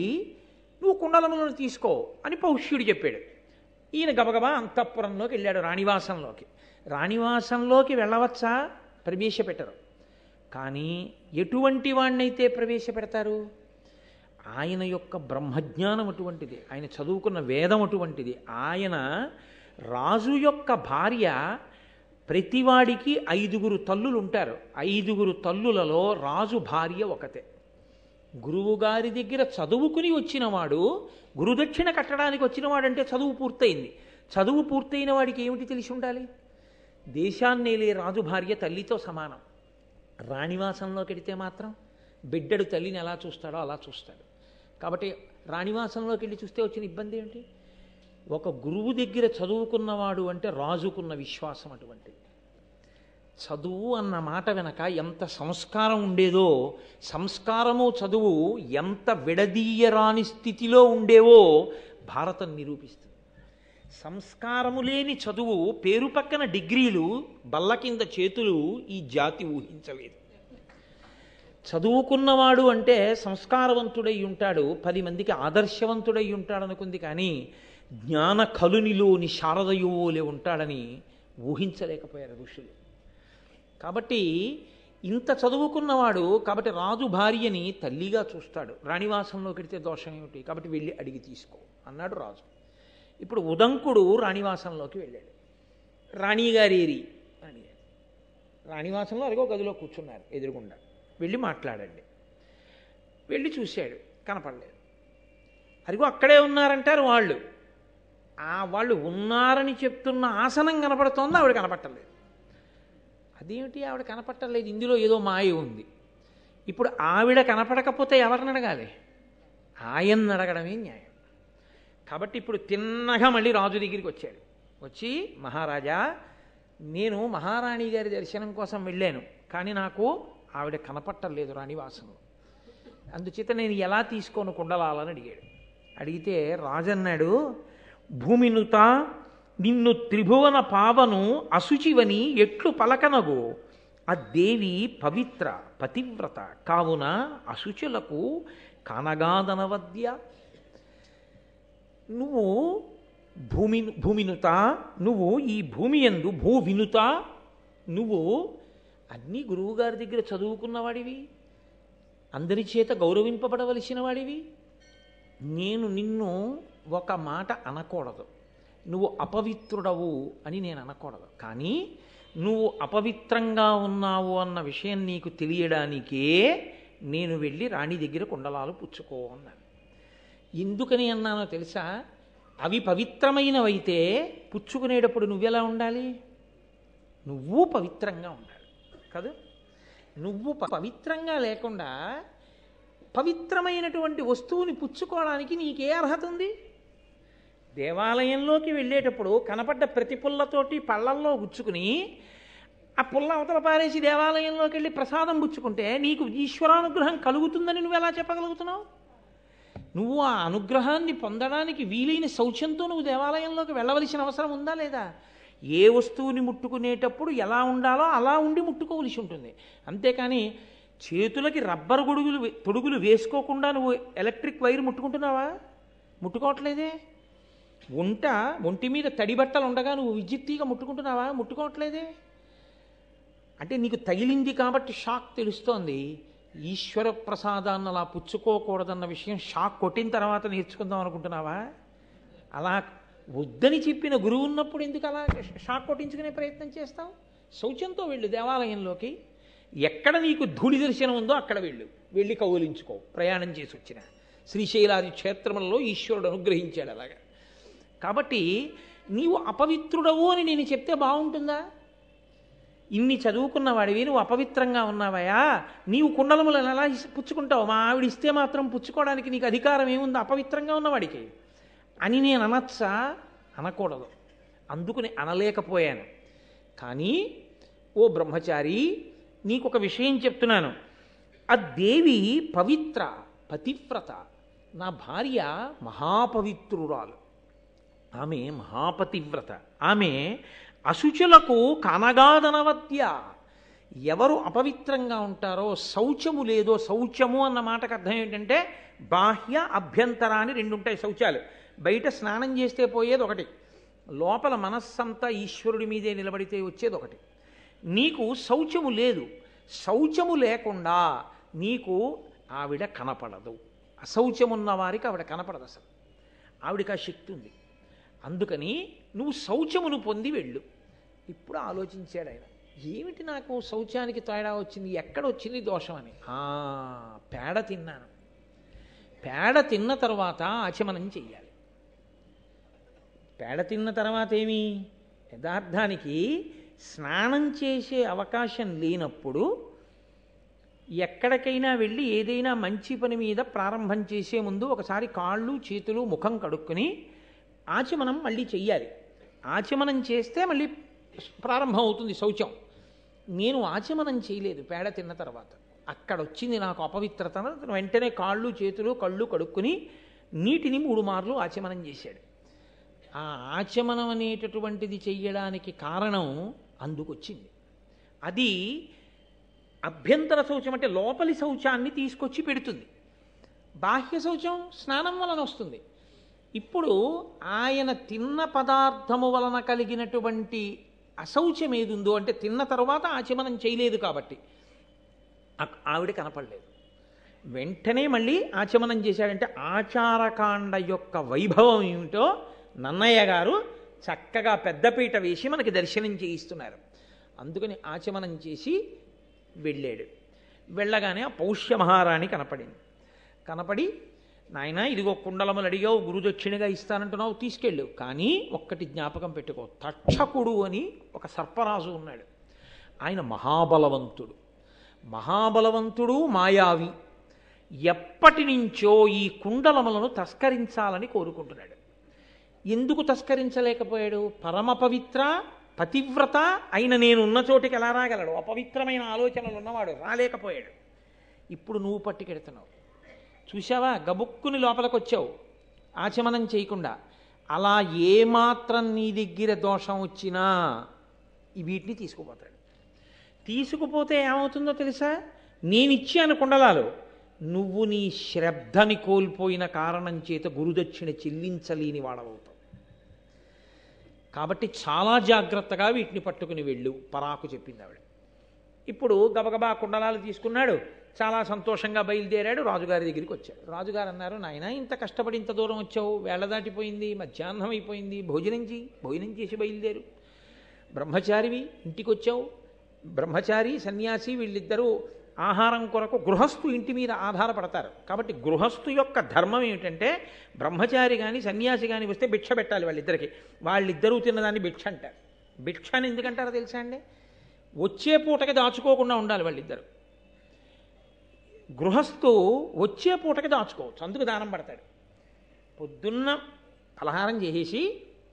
నువ్వు కుండలములను తీసుకో అని పౌష్యుడు చెప్పాడు ఈయన గబగబా అంతఃపురంలోకి వెళ్ళాడు రాణివాసంలోకి రాణివాసంలోకి వెళ్ళవచ్చా ప్రవేశపెట్టరు కానీ ఎటువంటి వాణ్ణైతే ప్రవేశపెడతారు ఆయన యొక్క బ్రహ్మజ్ఞానం అటువంటిది ఆయన చదువుకున్న వేదం అటువంటిది ఆయన రాజు యొక్క భార్య ప్రతివాడికి ఐదుగురు తల్లులు ఉంటారు ఐదుగురు తల్లులలో రాజు భార్య ఒకతే గురువుగారి దగ్గర చదువుకుని వచ్చినవాడు గురుదక్షిణ కట్టడానికి వచ్చినవాడంటే చదువు పూర్తయింది చదువు పూర్తయిన వాడికి ఏమిటి తెలిసి ఉండాలి దేశాన్నేలే రాజు భార్య తల్లితో సమానం రాణివాసంలోకి వెడితే మాత్రం బిడ్డడు తల్లిని ఎలా చూస్తాడో అలా చూస్తాడు కాబట్టి రాణివాసంలోకి వెళ్ళి చూస్తే వచ్చిన ఇబ్బంది ఏంటి ఒక గురువు దగ్గర చదువుకున్నవాడు అంటే రాజుకున్న విశ్వాసం అటువంటిది చదువు అన్న మాట వెనక ఎంత సంస్కారం ఉండేదో సంస్కారము చదువు ఎంత విడదీయరాని స్థితిలో ఉండేవో భారతం నిరూపిస్తుంది సంస్కారము లేని చదువు పేరు పక్కన డిగ్రీలు బల్ల కింద చేతులు ఈ జాతి ఊహించలేదు చదువుకున్నవాడు అంటే సంస్కారవంతుడై ఉంటాడు పది మందికి ఆదర్శవంతుడై ఉంటాడు అనుకుంది కానీ జ్ఞాన కలునిలోని శారదయువులే ఉంటాడని ఊహించలేకపోయారు ఋషులు కాబట్టి ఇంత చదువుకున్నవాడు కాబట్టి రాజు భార్యని తల్లిగా చూస్తాడు రాణివాసంలోకి వెడితే దోషం ఏమిటి కాబట్టి వెళ్ళి అడిగి తీసుకో అన్నాడు రాజు ఇప్పుడు ఉదంకుడు రాణివాసంలోకి వెళ్ళాడు రాణిగారేరి రాణిగారి రాణివాసంలో అదిగో గదిలో కూర్చున్నారు ఎదురుగుండా వెళ్ళి మాట్లాడండి వెళ్ళి చూశాడు కనపడలేదు అరిగో అక్కడే ఉన్నారంటారు వాళ్ళు ఆ వాళ్ళు ఉన్నారని చెప్తున్న ఆసనం కనపడుతోంది ఆవిడ కనపట్టలేదు అదేమిటి ఆవిడ కనపట్టలేదు ఇందులో ఏదో మాయ ఉంది ఇప్పుడు ఆవిడ కనపడకపోతే ఎవరిని అడగాలి ఆయన్ని అడగడమే న్యాయం కాబట్టి ఇప్పుడు తిన్నగా మళ్ళీ రాజు దగ్గరికి వచ్చాడు వచ్చి మహారాజా నేను మహారాణి గారి దర్శనం కోసం వెళ్ళాను కానీ నాకు ఆవిడ కనపట్టలేదు రాణివాసంలో అందుచేత నేను ఎలా తీసుకోను కుండలాలని అడిగాడు అడిగితే రాజన్నాడు భూమినుత నిన్ను త్రిభువన పావను అశుచివని ఎట్లు పలకనగు ఆ దేవి పవిత్ర పతివ్రత కావున అశుచులకు కనగాదనవద్య నువ్వు భూమి భూమినుత నువ్వు ఈ భూమి ఎందు భూ వినుత నువ్వు అన్నీ గురువుగారి దగ్గర చదువుకున్నవాడివి అందరి చేత గౌరవింపబడవలసిన వాడివి నేను నిన్ను ఒక మాట అనకూడదు నువ్వు అపవిత్రుడవు అని నేను అనకూడదు కానీ నువ్వు అపవిత్రంగా ఉన్నావు అన్న విషయం నీకు తెలియడానికే నేను వెళ్ళి రాణి దగ్గర కుండలాలు పుచ్చుకో అన్నాను ఎందుకని అన్నానో తెలుసా అవి పవిత్రమైనవైతే పుచ్చుకునేటప్పుడు నువ్వెలా ఉండాలి నువ్వు పవిత్రంగా ఉండాలి కాదు నువ్వు పవిత్రంగా లేకుండా పవిత్రమైనటువంటి వస్తువుని పుచ్చుకోవడానికి నీకే అర్హత ఉంది దేవాలయంలోకి వెళ్ళేటప్పుడు కనపడ్డ ప్రతి పుల్లతోటి పళ్ళల్లో గుచ్చుకుని ఆ పుల్ల అవతల పారేసి దేవాలయంలోకి వెళ్ళి ప్రసాదం పుచ్చుకుంటే నీకు ఈశ్వరానుగ్రహం కలుగుతుందని నువ్వు ఎలా చెప్పగలుగుతున్నావు నువ్వు ఆ అనుగ్రహాన్ని పొందడానికి వీలైన శౌచ్యంతో నువ్వు దేవాలయంలోకి వెళ్ళవలసిన అవసరం ఉందా లేదా ఏ వస్తువుని ముట్టుకునేటప్పుడు ఎలా ఉండాలో అలా ఉండి ముట్టుకోవలసి ఉంటుంది అంతేకాని చేతులకి రబ్బర్ గొడుగులు తొడుగులు వేసుకోకుండా నువ్వు ఎలక్ట్రిక్ వైర్ ముట్టుకుంటున్నావా ముట్టుకోవట్లేదే వంట ఒంటి మీద తడి బట్టలు ఉండగా నువ్వు విద్యుత్తిగా ముట్టుకుంటున్నావా ముట్టుకోవట్లేదే అంటే నీకు తగిలింది కాబట్టి షాక్ తెలుస్తోంది ఈశ్వర ప్రసాదాన్ని అలా పుచ్చుకోకూడదన్న విషయం షాక్ కొట్టిన తర్వాత నేర్చుకుందాం అనుకుంటున్నావా అలా వద్దని చెప్పిన గురువు ఉన్నప్పుడు ఎందుకు అలా షాక్ కొట్టించుకునే ప్రయత్నం చేస్తావు శౌచంతో వెళ్ళు దేవాలయంలోకి ఎక్కడ నీకు ధూళి దర్శనం ఉందో అక్కడ వెళ్ళు వెళ్ళి కౌలించుకో ప్రయాణం చేసి వచ్చిన శ్రీశైలాది క్షేత్రములలో ఈశ్వరుడు అనుగ్రహించాడు అలాగా కాబట్టి నీవు అపవిత్రుడవు అని నేను చెప్తే బాగుంటుందా ఇన్ని చదువుకున్న వాడివి నువ్వు అపవిత్రంగా ఉన్నావయా నీవు కుండలములు ఎలా పుచ్చుకుంటావు మా ఆవిడ ఇస్తే మాత్రం పుచ్చుకోవడానికి నీకు అధికారం ఏముంది అపవిత్రంగా ఉన్నవాడికి అని నేను అనొచ్చా అనకూడదు అందుకుని అనలేకపోయాను కానీ ఓ బ్రహ్మచారి నీకు ఒక విషయం చెప్తున్నాను ఆ దేవి పవిత్ర పతివ్రత నా భార్య మహాపవిత్రురాలు ఆమె మహాపతివ్రత ఆమె అశుచులకు కనగాదనవత్య ఎవరు అపవిత్రంగా ఉంటారో శౌచము లేదో శౌచము అన్న మాటకు అర్థం ఏంటంటే బాహ్య అభ్యంతర అని రెండు ఉంటాయి శౌచాలు బయట స్నానం చేస్తే పోయేది ఒకటి లోపల మనస్సంతా ఈశ్వరుడి మీదే నిలబడితే వచ్చేది ఒకటి నీకు శౌచము లేదు శౌచము లేకుండా నీకు ఆవిడ కనపడదు అశౌచమున్న వారికి ఆవిడ కనపడదు అసలు ఆవిడకి ఆ శక్తి ఉంది అందుకని నువ్వు శౌచమును పొంది వెళ్ళు ఇప్పుడు ఆలోచించాడు ఆయన ఏమిటి నాకు శౌచానికి తేడా వచ్చింది ఎక్కడ వచ్చింది దోషం అని పేడ తిన్నాను పేడ తిన్న తర్వాత ఆచమనం చెయ్యాలి పేడ తిన్న తర్వాత ఏమి యథార్థానికి స్నానం చేసే అవకాశం లేనప్పుడు ఎక్కడికైనా వెళ్ళి ఏదైనా మంచి పని మీద ప్రారంభం చేసే ముందు ఒకసారి కాళ్ళు చేతులు ముఖం కడుక్కుని ఆచమనం మళ్ళీ చెయ్యాలి ఆచమనం చేస్తే మళ్ళీ ప్రారంభం అవుతుంది శౌచం నేను ఆచమనం చేయలేదు పేడ తిన్న తర్వాత అక్కడ వచ్చింది నాకు అపవిత్రత వెంటనే కాళ్ళు చేతులు కళ్ళు కడుక్కుని నీటిని మూడు మార్లు ఆచమనం చేశాడు ఆ ఆచమనం అనేటటువంటిది చెయ్యడానికి కారణం అందుకొచ్చింది అది అభ్యంతర శౌచం అంటే లోపలి శౌచాన్ని తీసుకొచ్చి పెడుతుంది బాహ్య శౌచం స్నానం వలన వస్తుంది ఇప్పుడు ఆయన తిన్న పదార్థము వలన కలిగినటువంటి అశౌచ్యం ఏదుందో అంటే తిన్న తర్వాత ఆచమనం చేయలేదు కాబట్టి ఆవిడ కనపడలేదు వెంటనే మళ్ళీ ఆచమనం చేశాడంటే ఆచారకాండ యొక్క వైభవం ఏమిటో నన్నయ్య గారు చక్కగా పెద్దపీట వేసి మనకి దర్శనం చేయిస్తున్నారు అందుకని ఆచమనం చేసి వెళ్ళాడు వెళ్ళగానే ఆ పౌష్య మహారాణి కనపడింది కనపడి నాయన ఇదిగో కుండలములు అడిగావు గురుదక్షిణగా ఇస్తానంటున్నావు తీసుకెళ్ళు కానీ ఒక్కటి జ్ఞాపకం పెట్టుకో తక్షకుడు అని ఒక సర్పరాజు ఉన్నాడు ఆయన మహాబలవంతుడు మహాబలవంతుడు మాయావి ఎప్పటి నుంచో ఈ కుండలములను తస్కరించాలని కోరుకుంటున్నాడు ఎందుకు తస్కరించలేకపోయాడు పరమ పవిత్ర పతివ్రత అయిన నేను ఉన్న చోటికి ఎలా రాగలడు అపవిత్రమైన ఆలోచనలు ఉన్నవాడు రాలేకపోయాడు ఇప్పుడు నువ్వు పట్టుకెడుతున్నావు చూశావా గబుక్కుని లోపలికి వచ్చావు ఆచమనం చేయకుండా అలా ఏమాత్రం నీ దగ్గర దోషం వచ్చినా వీటిని తీసుకుపోతాడు తీసుకుపోతే ఏమవుతుందో తెలుసా నేనిచ్చాను కుండలాలు నువ్వు నీ శ్రద్ధని కోల్పోయిన కారణం చేత గురుదక్షిణ చెల్లించలేని వాడవవుతావు కాబట్టి చాలా జాగ్రత్తగా వీటిని పట్టుకుని వెళ్ళు పరాకు చెప్పింది ఆవిడ ఇప్పుడు గబగబా కుండలాలు తీసుకున్నాడు చాలా సంతోషంగా బయలుదేరాడు రాజుగారి దగ్గరికి వచ్చాడు రాజుగారు అన్నారు నాయన ఇంత కష్టపడి ఇంత దూరం వచ్చావు వేళ దాటిపోయింది మధ్యాహ్నం అయిపోయింది భోజనం చేయి భోజనం చేసి బయలుదేరు బ్రహ్మచారివి ఇంటికి వచ్చావు బ్రహ్మచారి సన్యాసి వీళ్ళిద్దరూ ఆహారం కొరకు గృహస్థు ఇంటి మీద ఆధారపడతారు కాబట్టి గృహస్థు యొక్క ధర్మం ఏమిటంటే బ్రహ్మచారి కానీ సన్యాసి కానీ వస్తే భిక్ష పెట్టాలి వాళ్ళిద్దరికి వాళ్ళిద్దరూ తిన్నదాన్ని భిక్ష అంటారు భిక్ష అని ఎందుకంటారో తెలుసా అండి వచ్చే పూటకి దాచుకోకుండా ఉండాలి వాళ్ళిద్దరు గృహస్థు వచ్చే పూటకి దాచుకోవచ్చు అందుకు దానం పడతాడు పొద్దున్న పలహారం చేసేసి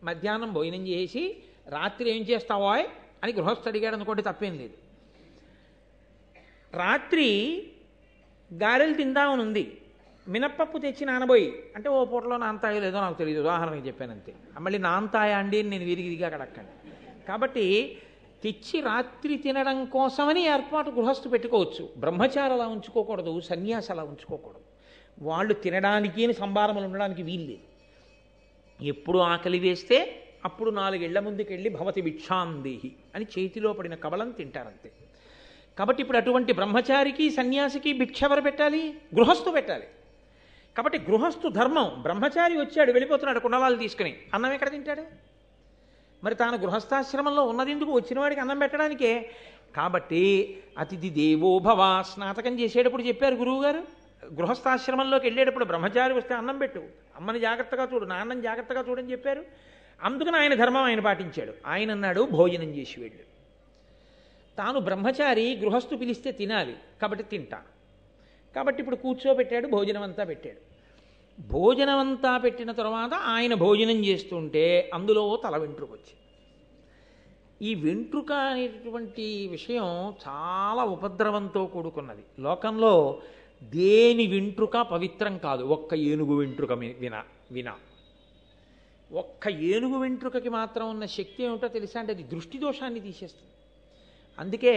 మధ్యాహ్నం భోజనం చేసి రాత్రి ఏం చేస్తావో అని గృహస్థు అడిగాడు అనుకోండి తప్పేం లేదు రాత్రి గారెలు తిందామని ఉంది మినప్పప్పు తెచ్చి నానబోయి అంటే ఓ పూటలో నానతాయో లేదో నాకు తెలియదు ఉదాహరణకి చెప్పానంతే మళ్ళీ నానతాయా అండి నేను విరిగిరిగా అక్కడ అక్కడ కాబట్టి తెచ్చి రాత్రి తినడం కోసమని ఏర్పాటు గృహస్థు పెట్టుకోవచ్చు బ్రహ్మచారి అలా ఉంచుకోకూడదు సన్యాసి అలా ఉంచుకోకూడదు వాళ్ళు తినడానికి సంభారములు ఉండడానికి వీల్లేదు ఎప్పుడు ఆకలి వేస్తే అప్పుడు నాలుగేళ్ల ముందుకెళ్ళి భవతి విక్షాందేహి అని చేతిలో పడిన కబలం తింటారంతే కాబట్టి ఇప్పుడు అటువంటి బ్రహ్మచారికి సన్యాసికి భిక్ష ఎవరు పెట్టాలి గృహస్థు పెట్టాలి కాబట్టి గృహస్థు ధర్మం బ్రహ్మచారి వచ్చాడు వెళ్ళిపోతున్నాడు కుండలాలు తీసుకుని అన్నం ఎక్కడ తింటాడు మరి తాను గృహస్థాశ్రమంలో ఉన్నది ఎందుకు వచ్చిన వాడికి అన్నం పెట్టడానికే కాబట్టి అతిథి దేవో భవ స్నాతకం చేసేటప్పుడు చెప్పారు గురువుగారు గృహస్థాశ్రమంలోకి వెళ్ళేటప్పుడు బ్రహ్మచారి వస్తే అన్నం పెట్టు అమ్మని జాగ్రత్తగా చూడు నాన్నని జాగ్రత్తగా చూడని చెప్పారు అందుకని ఆయన ధర్మం ఆయన పాటించాడు ఆయన అన్నాడు భోజనం చేసి వెళ్ళు తాను బ్రహ్మచారి గృహస్థు పిలిస్తే తినాలి కాబట్టి తింటాను కాబట్టి ఇప్పుడు కూర్చోబెట్టాడు భోజనం అంతా పెట్టాడు భోజనమంతా పెట్టిన తర్వాత ఆయన భోజనం చేస్తుంటే అందులో తల వెంట్రుక వచ్చింది ఈ వెంట్రుక అనేటటువంటి విషయం చాలా ఉపద్రవంతో కూడుకున్నది లోకంలో దేని వెంట్రుక పవిత్రం కాదు ఒక్క ఏనుగు వెంట్రుక విన విన ఒక్క ఏనుగు వెంట్రుకకి మాత్రం ఉన్న శక్తి ఏమిటో తెలుసా అంటే అది దృష్టి దోషాన్ని తీసేస్తుంది అందుకే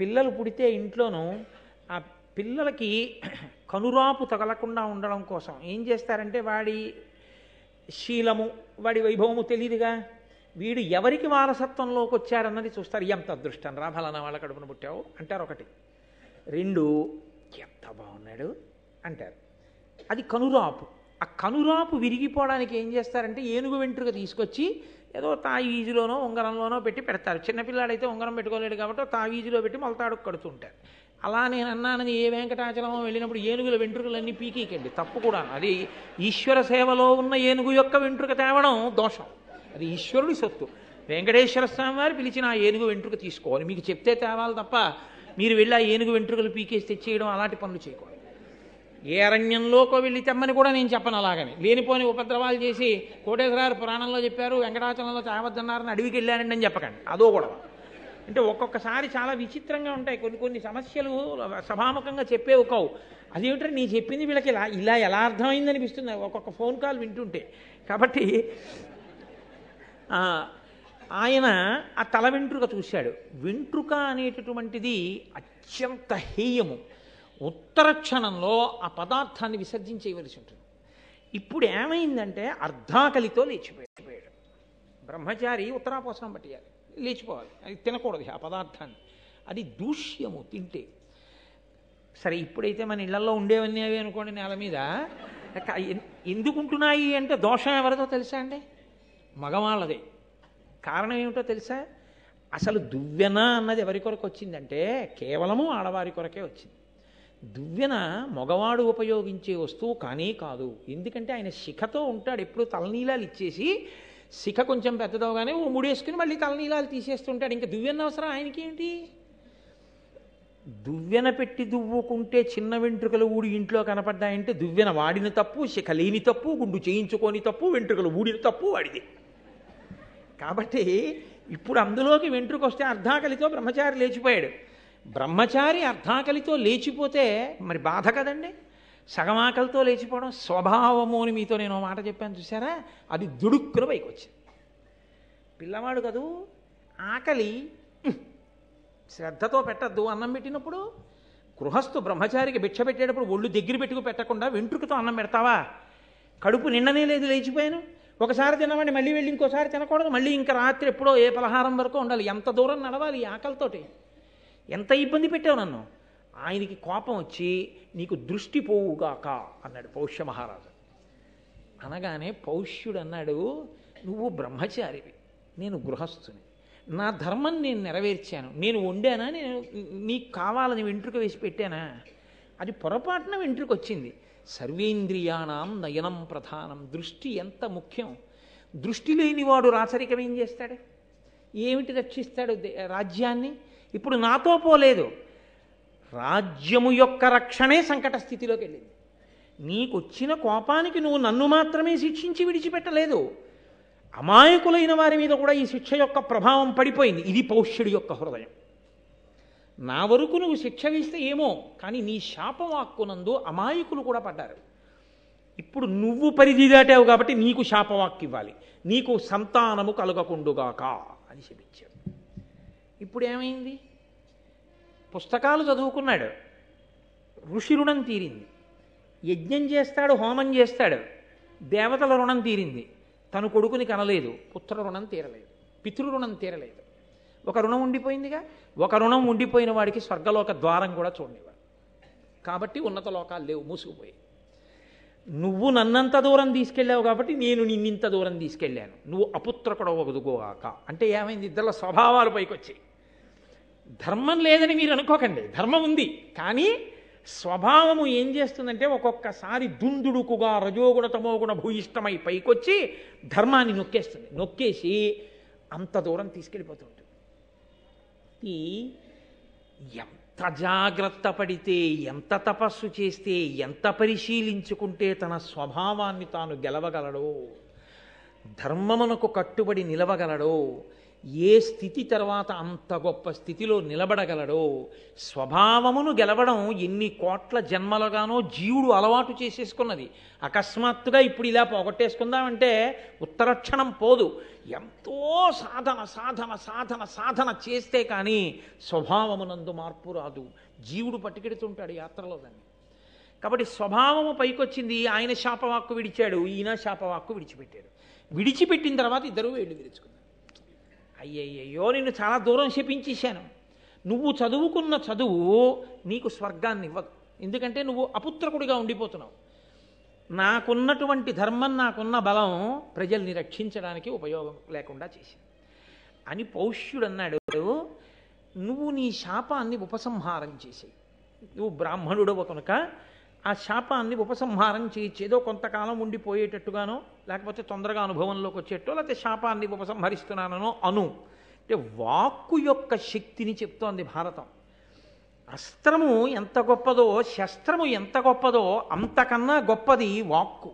పిల్లలు పుడితే ఇంట్లోనూ ఆ పిల్లలకి కనురాపు తగలకుండా ఉండడం కోసం ఏం చేస్తారంటే వాడి శీలము వాడి వైభవము తెలియదుగా వీడు ఎవరికి వారసత్వంలోకి వచ్చారన్నది చూస్తారు ఎంత అదృష్టం రా వాళ్ళ కడుపున పుట్టావు అంటారు ఒకటి రెండు ఎంత బాగున్నాడు అంటారు అది కనురాపు ఆ కనురాపు విరిగిపోవడానికి ఏం చేస్తారంటే ఏనుగు వెంట్రుక తీసుకొచ్చి ఏదో తావీజులోనో ఉంగరంలోనో పెట్టి పెడతారు చిన్నపిల్లాడైతే ఉంగరం పెట్టుకోలేడు కాబట్టి తావీజులో పెట్టి మొలతాడు కడుతుంటారు అలా నేను అన్నానని ఏ వెంకటాచలం వెళ్ళినప్పుడు ఏనుగుల వెంట్రుకలన్నీ పీకీకండి తప్పు కూడా అది ఈశ్వర సేవలో ఉన్న ఏనుగు యొక్క వెంట్రుక తేవడం దోషం అది ఈశ్వరుడి సత్తు వెంకటేశ్వర స్వామి వారు పిలిచిన ఆ ఏనుగు వెంట్రుక తీసుకోవాలి మీకు చెప్తే తేవాలి తప్ప మీరు వెళ్ళి ఆ ఏనుగు వెంట్రుకలు పీకేసి తెచ్చేయడం అలాంటి పనులు చేయకూడదు ఏ అరణ్యంలోకో వెళ్ళి తెమ్మని కూడా నేను చెప్పను అలాగని లేనిపోని ఉపద్రవాలు చేసి కోటేశ్వరారు పురాణంలో చెప్పారు వెంకటాచలంలో తేవద్దన్నారని అడవికి వెళ్ళానండి అని చెప్పకండి అదో గొడవ అంటే ఒక్కొక్కసారి చాలా విచిత్రంగా ఉంటాయి కొన్ని కొన్ని సమస్యలు సభాముఖంగా చెప్పే కావు అదేమిటంటే నీ చెప్పింది వీళ్ళకి ఇలా ఇలా ఎలా అర్థమైంది అనిపిస్తుంది ఒక్కొక్క ఫోన్ కాల్ వింటుంటే కాబట్టి ఆయన ఆ తల వెంట్రుక చూశాడు వెంట్రుక అనేటటువంటిది అత్యంత హేయము ఉత్తర క్షణంలో ఆ పదార్థాన్ని విసర్జించేయవలసి ఉంటుంది ఇప్పుడు ఏమైందంటే అర్ధాకలితో లేచిపోయాడు బ్రహ్మచారి ఉత్తరాపోసం పట్టియాలి లేచిపోవాలి అది తినకూడదు ఆ పదార్థాన్ని అది దూష్యము తింటే సరే ఇప్పుడైతే మన ఇళ్లలో ఉండేవన్నీ అవి అనుకోండి నేల మీద ఎందుకుంటున్నాయి అంటే దోషం ఎవరిదో తెలుసా అండి మగవాళ్ళదే కారణం ఏమిటో తెలుసా అసలు దువ్వెన అన్నది ఎవరి కొరకు వచ్చిందంటే కేవలము ఆడవారి కొరకే వచ్చింది దువ్వెన మగవాడు ఉపయోగించే వస్తువు కానీ కాదు ఎందుకంటే ఆయన శిఖతో ఉంటాడు ఎప్పుడు తలనీలాలు ఇచ్చేసి శిఖ కొంచెం పెద్దదవగానే ఓ ముడేసుకుని మళ్ళీ తలనీలాలు తీసేస్తుంటాడు ఇంకా దువ్వెన్న అవసరం ఆయనకి ఏంటి దువ్వెన పెట్టి దువ్వుకుంటే చిన్న వెంట్రుకలు ఊడి ఇంట్లో కనపడ్డాయంటే దువ్వెన వాడిన తప్పు శిఖ లేని తప్పు గుండు చేయించుకొని తప్పు వెంట్రుకలు ఊడిన తప్పు వాడిది కాబట్టి ఇప్పుడు అందులోకి వెంట్రుకు వస్తే అర్ధాకలితో బ్రహ్మచారి లేచిపోయాడు బ్రహ్మచారి అర్ధాకలితో లేచిపోతే మరి బాధ కదండి సగమాకలతో లేచిపోవడం స్వభావము అని మీతో నేను మాట చెప్పాను చూసారా అది దుడుక్కున పైకి వచ్చింది పిల్లవాడు కదూ ఆకలి శ్రద్ధతో పెట్టద్దు అన్నం పెట్టినప్పుడు గృహస్థు బ్రహ్మచారికి భిక్ష పెట్టేటప్పుడు ఒళ్ళు దగ్గర పెట్టుకు పెట్టకుండా వెంట్రుకతో అన్నం పెడతావా కడుపు నిండనే లేదు లేచిపోయాను ఒకసారి తినవండి మళ్ళీ వెళ్ళి ఇంకోసారి తినకూడదు మళ్ళీ ఇంకా రాత్రి ఎప్పుడో ఏ పలహారం వరకు ఉండాలి ఎంత దూరం నడవాలి ఆకలితోటి ఎంత ఇబ్బంది పెట్టావు నన్ను ఆయనకి కోపం వచ్చి నీకు దృష్టి పోవుగాక అన్నాడు పౌష్య మహారాజు అనగానే పౌష్యుడు అన్నాడు నువ్వు బ్రహ్మచారివి నేను గృహస్థుని నా ధర్మం నేను నెరవేర్చాను నేను వండానా నేను నీకు కావాలని వెంట్రుక వేసి పెట్టానా అది పొరపాటున వెంట్రుకు వచ్చింది సర్వేంద్రియాణం నయనం ప్రధానం దృష్టి ఎంత ముఖ్యం దృష్టి లేనివాడు రాచరికం ఏం చేస్తాడు ఏమిటి రక్షిస్తాడు రాజ్యాన్ని ఇప్పుడు నాతో పోలేదు రాజ్యము యొక్క రక్షణే సంకట స్థితిలోకి వెళ్ళింది వచ్చిన కోపానికి నువ్వు నన్ను మాత్రమే శిక్షించి విడిచిపెట్టలేదు అమాయకులైన వారి మీద కూడా ఈ శిక్ష యొక్క ప్రభావం పడిపోయింది ఇది పౌష్యుడి యొక్క హృదయం నా వరకు నువ్వు శిక్ష వేస్తే ఏమో కానీ నీ శాపవాక్కునందు అమాయకులు కూడా పడ్డారు ఇప్పుడు నువ్వు పరిధి దాటావు కాబట్టి నీకు శాపవాక్కు ఇవ్వాలి నీకు సంతానము కలగకుండుగాక అని శపించాడు ఇప్పుడు ఏమైంది పుస్తకాలు చదువుకున్నాడు ఋషి రుణం తీరింది యజ్ఞం చేస్తాడు హోమం చేస్తాడు దేవతల రుణం తీరింది తను కొడుకుని కనలేదు పుత్ర రుణం తీరలేదు పితృ రుణం తీరలేదు ఒక రుణం ఉండిపోయిందిగా ఒక రుణం ఉండిపోయిన వాడికి స్వర్గలోక ద్వారం కూడా చూడనివాడు కాబట్టి ఉన్నత లోకాలు లేవు మూసుకుపోయి నువ్వు నన్నంత దూరం తీసుకెళ్ళావు కాబట్టి నేను నిన్నింత దూరం తీసుకెళ్ళాను నువ్వు అపుత్రకుడవదుగోగాక అంటే ఏమైంది ఇద్దరు స్వభావాలు పైకొచ్చాయి ధర్మం లేదని మీరు అనుకోకండి ధర్మం ఉంది కానీ స్వభావము ఏం చేస్తుందంటే ఒక్కొక్కసారి దుందుడుకుగా రజోగుణ తమోగుణ భూయిష్టమై పైకొచ్చి ధర్మాన్ని నొక్కేస్తుంది నొక్కేసి అంత దూరం తీసుకెళ్ళిపోతుంటుంది ఎంత జాగ్రత్త పడితే ఎంత తపస్సు చేస్తే ఎంత పరిశీలించుకుంటే తన స్వభావాన్ని తాను గెలవగలడో ధర్మమునకు కట్టుబడి నిలవగలడో ఏ స్థితి తర్వాత అంత గొప్ప స్థితిలో నిలబడగలడో స్వభావమును గెలవడం ఎన్ని కోట్ల జన్మలుగానో జీవుడు అలవాటు చేసేసుకున్నది అకస్మాత్తుగా ఇప్పుడు ఇలా పోగొట్టేసుకుందామంటే ఉత్తరక్షణం పోదు ఎంతో సాధన సాధన సాధన సాధన చేస్తే కానీ స్వభావమునందు మార్పు రాదు జీవుడు పట్టుకెడుతుంటాడు యాత్రలో దాన్ని కాబట్టి స్వభావము పైకొచ్చింది ఆయన శాపవాక్కు విడిచాడు ఈయన శాపవాక్కు విడిచిపెట్టాడు విడిచిపెట్టిన తర్వాత ఇద్దరు వేళ్ళు విరుచుకున్నారు అయ్యయ్యో నిన్ను చాలా దూరం శపించేశాను నువ్వు చదువుకున్న చదువు నీకు స్వర్గాన్ని ఇవ్వదు ఎందుకంటే నువ్వు అపుత్రకుడిగా ఉండిపోతున్నావు నాకున్నటువంటి ధర్మం నాకున్న బలం ప్రజల్ని రక్షించడానికి ఉపయోగం లేకుండా చేసింది అని పౌష్యుడు అన్నాడు నువ్వు నీ శాపాన్ని ఉపసంహారం చేసేయి నువ్వు బ్రాహ్మణుడవ కనుక ఆ శాపాన్ని ఉపసంహారం చేయొచ్చు ఏదో కొంతకాలం ఉండిపోయేటట్టుగానో లేకపోతే తొందరగా అనుభవంలోకి వచ్చేటో లేకపోతే శాపాన్ని ఉపసంహరిస్తున్నానో అను అంటే వాక్కు యొక్క శక్తిని చెప్తోంది భారతం అస్త్రము ఎంత గొప్పదో శస్త్రము ఎంత గొప్పదో అంతకన్నా గొప్పది వాక్కు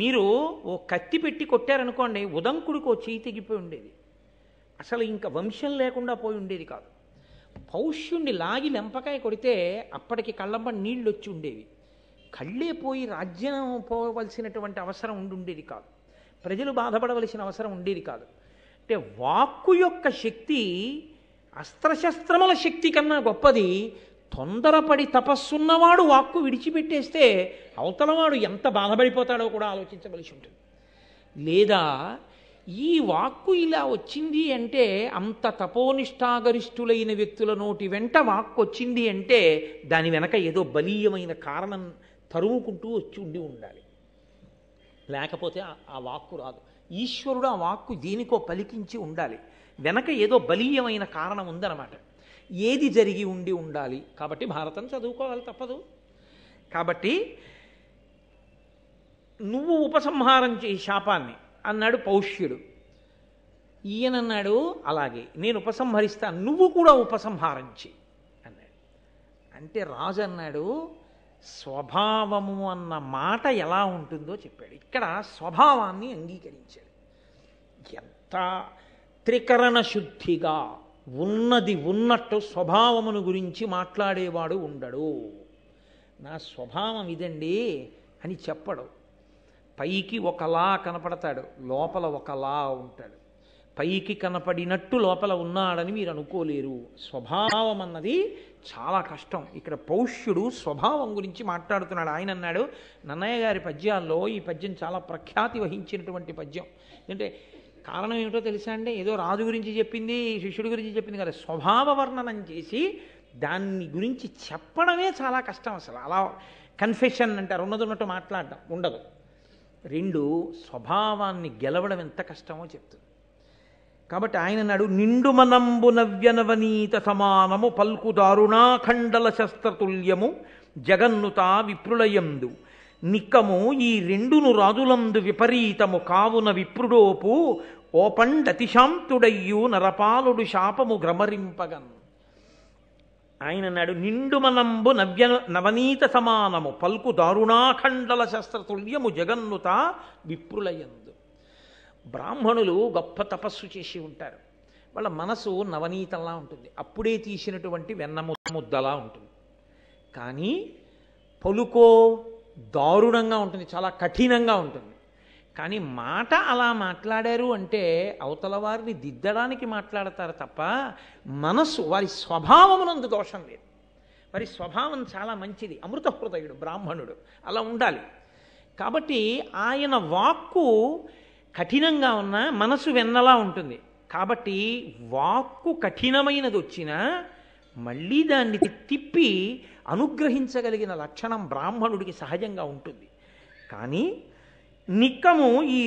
మీరు ఓ కత్తి పెట్టి కొట్టారనుకోండి ఉదంకుడికి ఓ చేయి తెగిపోయి ఉండేది అసలు ఇంకా వంశం లేకుండా పోయి ఉండేది కాదు పౌష్యుణ్ణి లాగి లెంపకాయ కొడితే అప్పటికి కళ్ళంబ నీళ్ళు వచ్చి ఉండేవి కళ్ళే పోయి రాజ్యం పోవలసినటువంటి అవసరం ఉండుండేది కాదు ప్రజలు బాధపడవలసిన అవసరం ఉండేది కాదు అంటే వాక్కు యొక్క శక్తి అస్త్రశస్త్రముల శక్తి కన్నా గొప్పది తొందరపడి తపస్సున్నవాడు వాక్కు విడిచిపెట్టేస్తే అవతలవాడు ఎంత బాధపడిపోతాడో కూడా ఆలోచించవలసి ఉంటుంది లేదా ఈ వాక్కు ఇలా వచ్చింది అంటే అంత తపోనిష్టాగరిష్ఠులైన వ్యక్తుల నోటి వెంట వాక్కు వచ్చింది అంటే దాని వెనక ఏదో బలీయమైన కారణం తరుముకుంటూ వచ్చి ఉండి ఉండాలి లేకపోతే ఆ వాక్కు రాదు ఈశ్వరుడు ఆ వాక్కు దేనికో పలికించి ఉండాలి వెనక ఏదో బలీయమైన కారణం ఉందన్నమాట ఏది జరిగి ఉండి ఉండాలి కాబట్టి భారతం చదువుకోవాలి తప్పదు కాబట్టి నువ్వు ఉపసంహారం చేయి శాపాన్ని అన్నాడు పౌష్యుడు ఈయనన్నాడు అలాగే నేను ఉపసంహరిస్తాను నువ్వు కూడా ఉపసంహారం అన్నాడు అంటే రాజు అన్నాడు స్వభావము అన్న మాట ఎలా ఉంటుందో చెప్పాడు ఇక్కడ స్వభావాన్ని అంగీకరించాడు ఎంత త్రికరణ శుద్ధిగా ఉన్నది ఉన్నట్టు స్వభావమును గురించి మాట్లాడేవాడు ఉండడు నా స్వభావం ఇదండి అని చెప్పడు పైకి ఒకలా కనపడతాడు లోపల ఒకలా ఉంటాడు పైకి కనపడినట్టు లోపల ఉన్నాడని మీరు అనుకోలేరు స్వభావం అన్నది చాలా కష్టం ఇక్కడ పౌష్యుడు స్వభావం గురించి మాట్లాడుతున్నాడు ఆయన అన్నాడు నన్నయ్య గారి పద్యాల్లో ఈ పద్యం చాలా ప్రఖ్యాతి వహించినటువంటి పద్యం అంటే కారణం ఏమిటో తెలుసా అండి ఏదో రాజు గురించి చెప్పింది శిష్యుడి గురించి చెప్పింది కదా స్వభావ వర్ణనం చేసి దాన్ని గురించి చెప్పడమే చాలా కష్టం అసలు అలా కన్ఫెషన్ అంటారు ఉన్నది ఉన్నట్టు మాట్లాడడం ఉండదు రెండు స్వభావాన్ని గెలవడం ఎంత కష్టమో చెప్తుంది కాబట్టి ఆయన నాడు నిండు మనంబు నవ్యనవనీత సమానము పల్కు దారుణాఖండల శస్త్రతుల్యము జగన్నుత విప్రులయందు నిక్కము ఈ రెండును రాజులందు విపరీతము కావున విప్రుడోపు ఓపండతిశాంతుడయ్యు నరపాలుడు శాపము భ్రమరింపగను ఆయన అన్నాడు నిండు మనంబు నవ్య నవనీత సమానము పల్కు దారుణాఖండల శస్త్రతుల్యము జగన్నుత విప్రులయందు బ్రాహ్మణులు గొప్ప తపస్సు చేసి ఉంటారు వాళ్ళ మనసు నవనీతంలా ఉంటుంది అప్పుడే తీసినటువంటి వెన్నము ముద్దలా ఉంటుంది కానీ పలుకో దారుణంగా ఉంటుంది చాలా కఠినంగా ఉంటుంది కానీ మాట అలా మాట్లాడారు అంటే అవతల వారిని దిద్దడానికి మాట్లాడతారు తప్ప మనస్సు వారి స్వభావమునందు దోషం లేదు వారి స్వభావం చాలా మంచిది అమృత హృదయుడు బ్రాహ్మణుడు అలా ఉండాలి కాబట్టి ఆయన వాక్కు కఠినంగా ఉన్న మనసు వెన్నలా ఉంటుంది కాబట్టి వాక్కు కఠినమైనది వచ్చినా మళ్ళీ దాన్ని తిప్పి అనుగ్రహించగలిగిన లక్షణం బ్రాహ్మణుడికి సహజంగా ఉంటుంది కానీ నిక్కము ఈ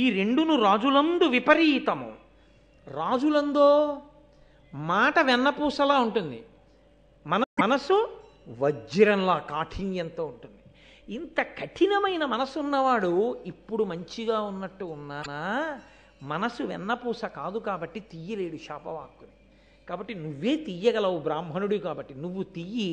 ఈ రెండును రాజులందు విపరీతము రాజులందో మాట వెన్నపూసలా ఉంటుంది మన మనసు వజ్రంలా కాఠిన్యంతో ఉంటుంది ఇంత కఠినమైన మనసు ఉన్నవాడు ఇప్పుడు మంచిగా ఉన్నట్టు ఉన్నానా మనసు వెన్నపూస కాదు కాబట్టి తీయలేడు శాపవాక్కుని కాబట్టి నువ్వే తీయగలవు బ్రాహ్మణుడు కాబట్టి నువ్వు తీయి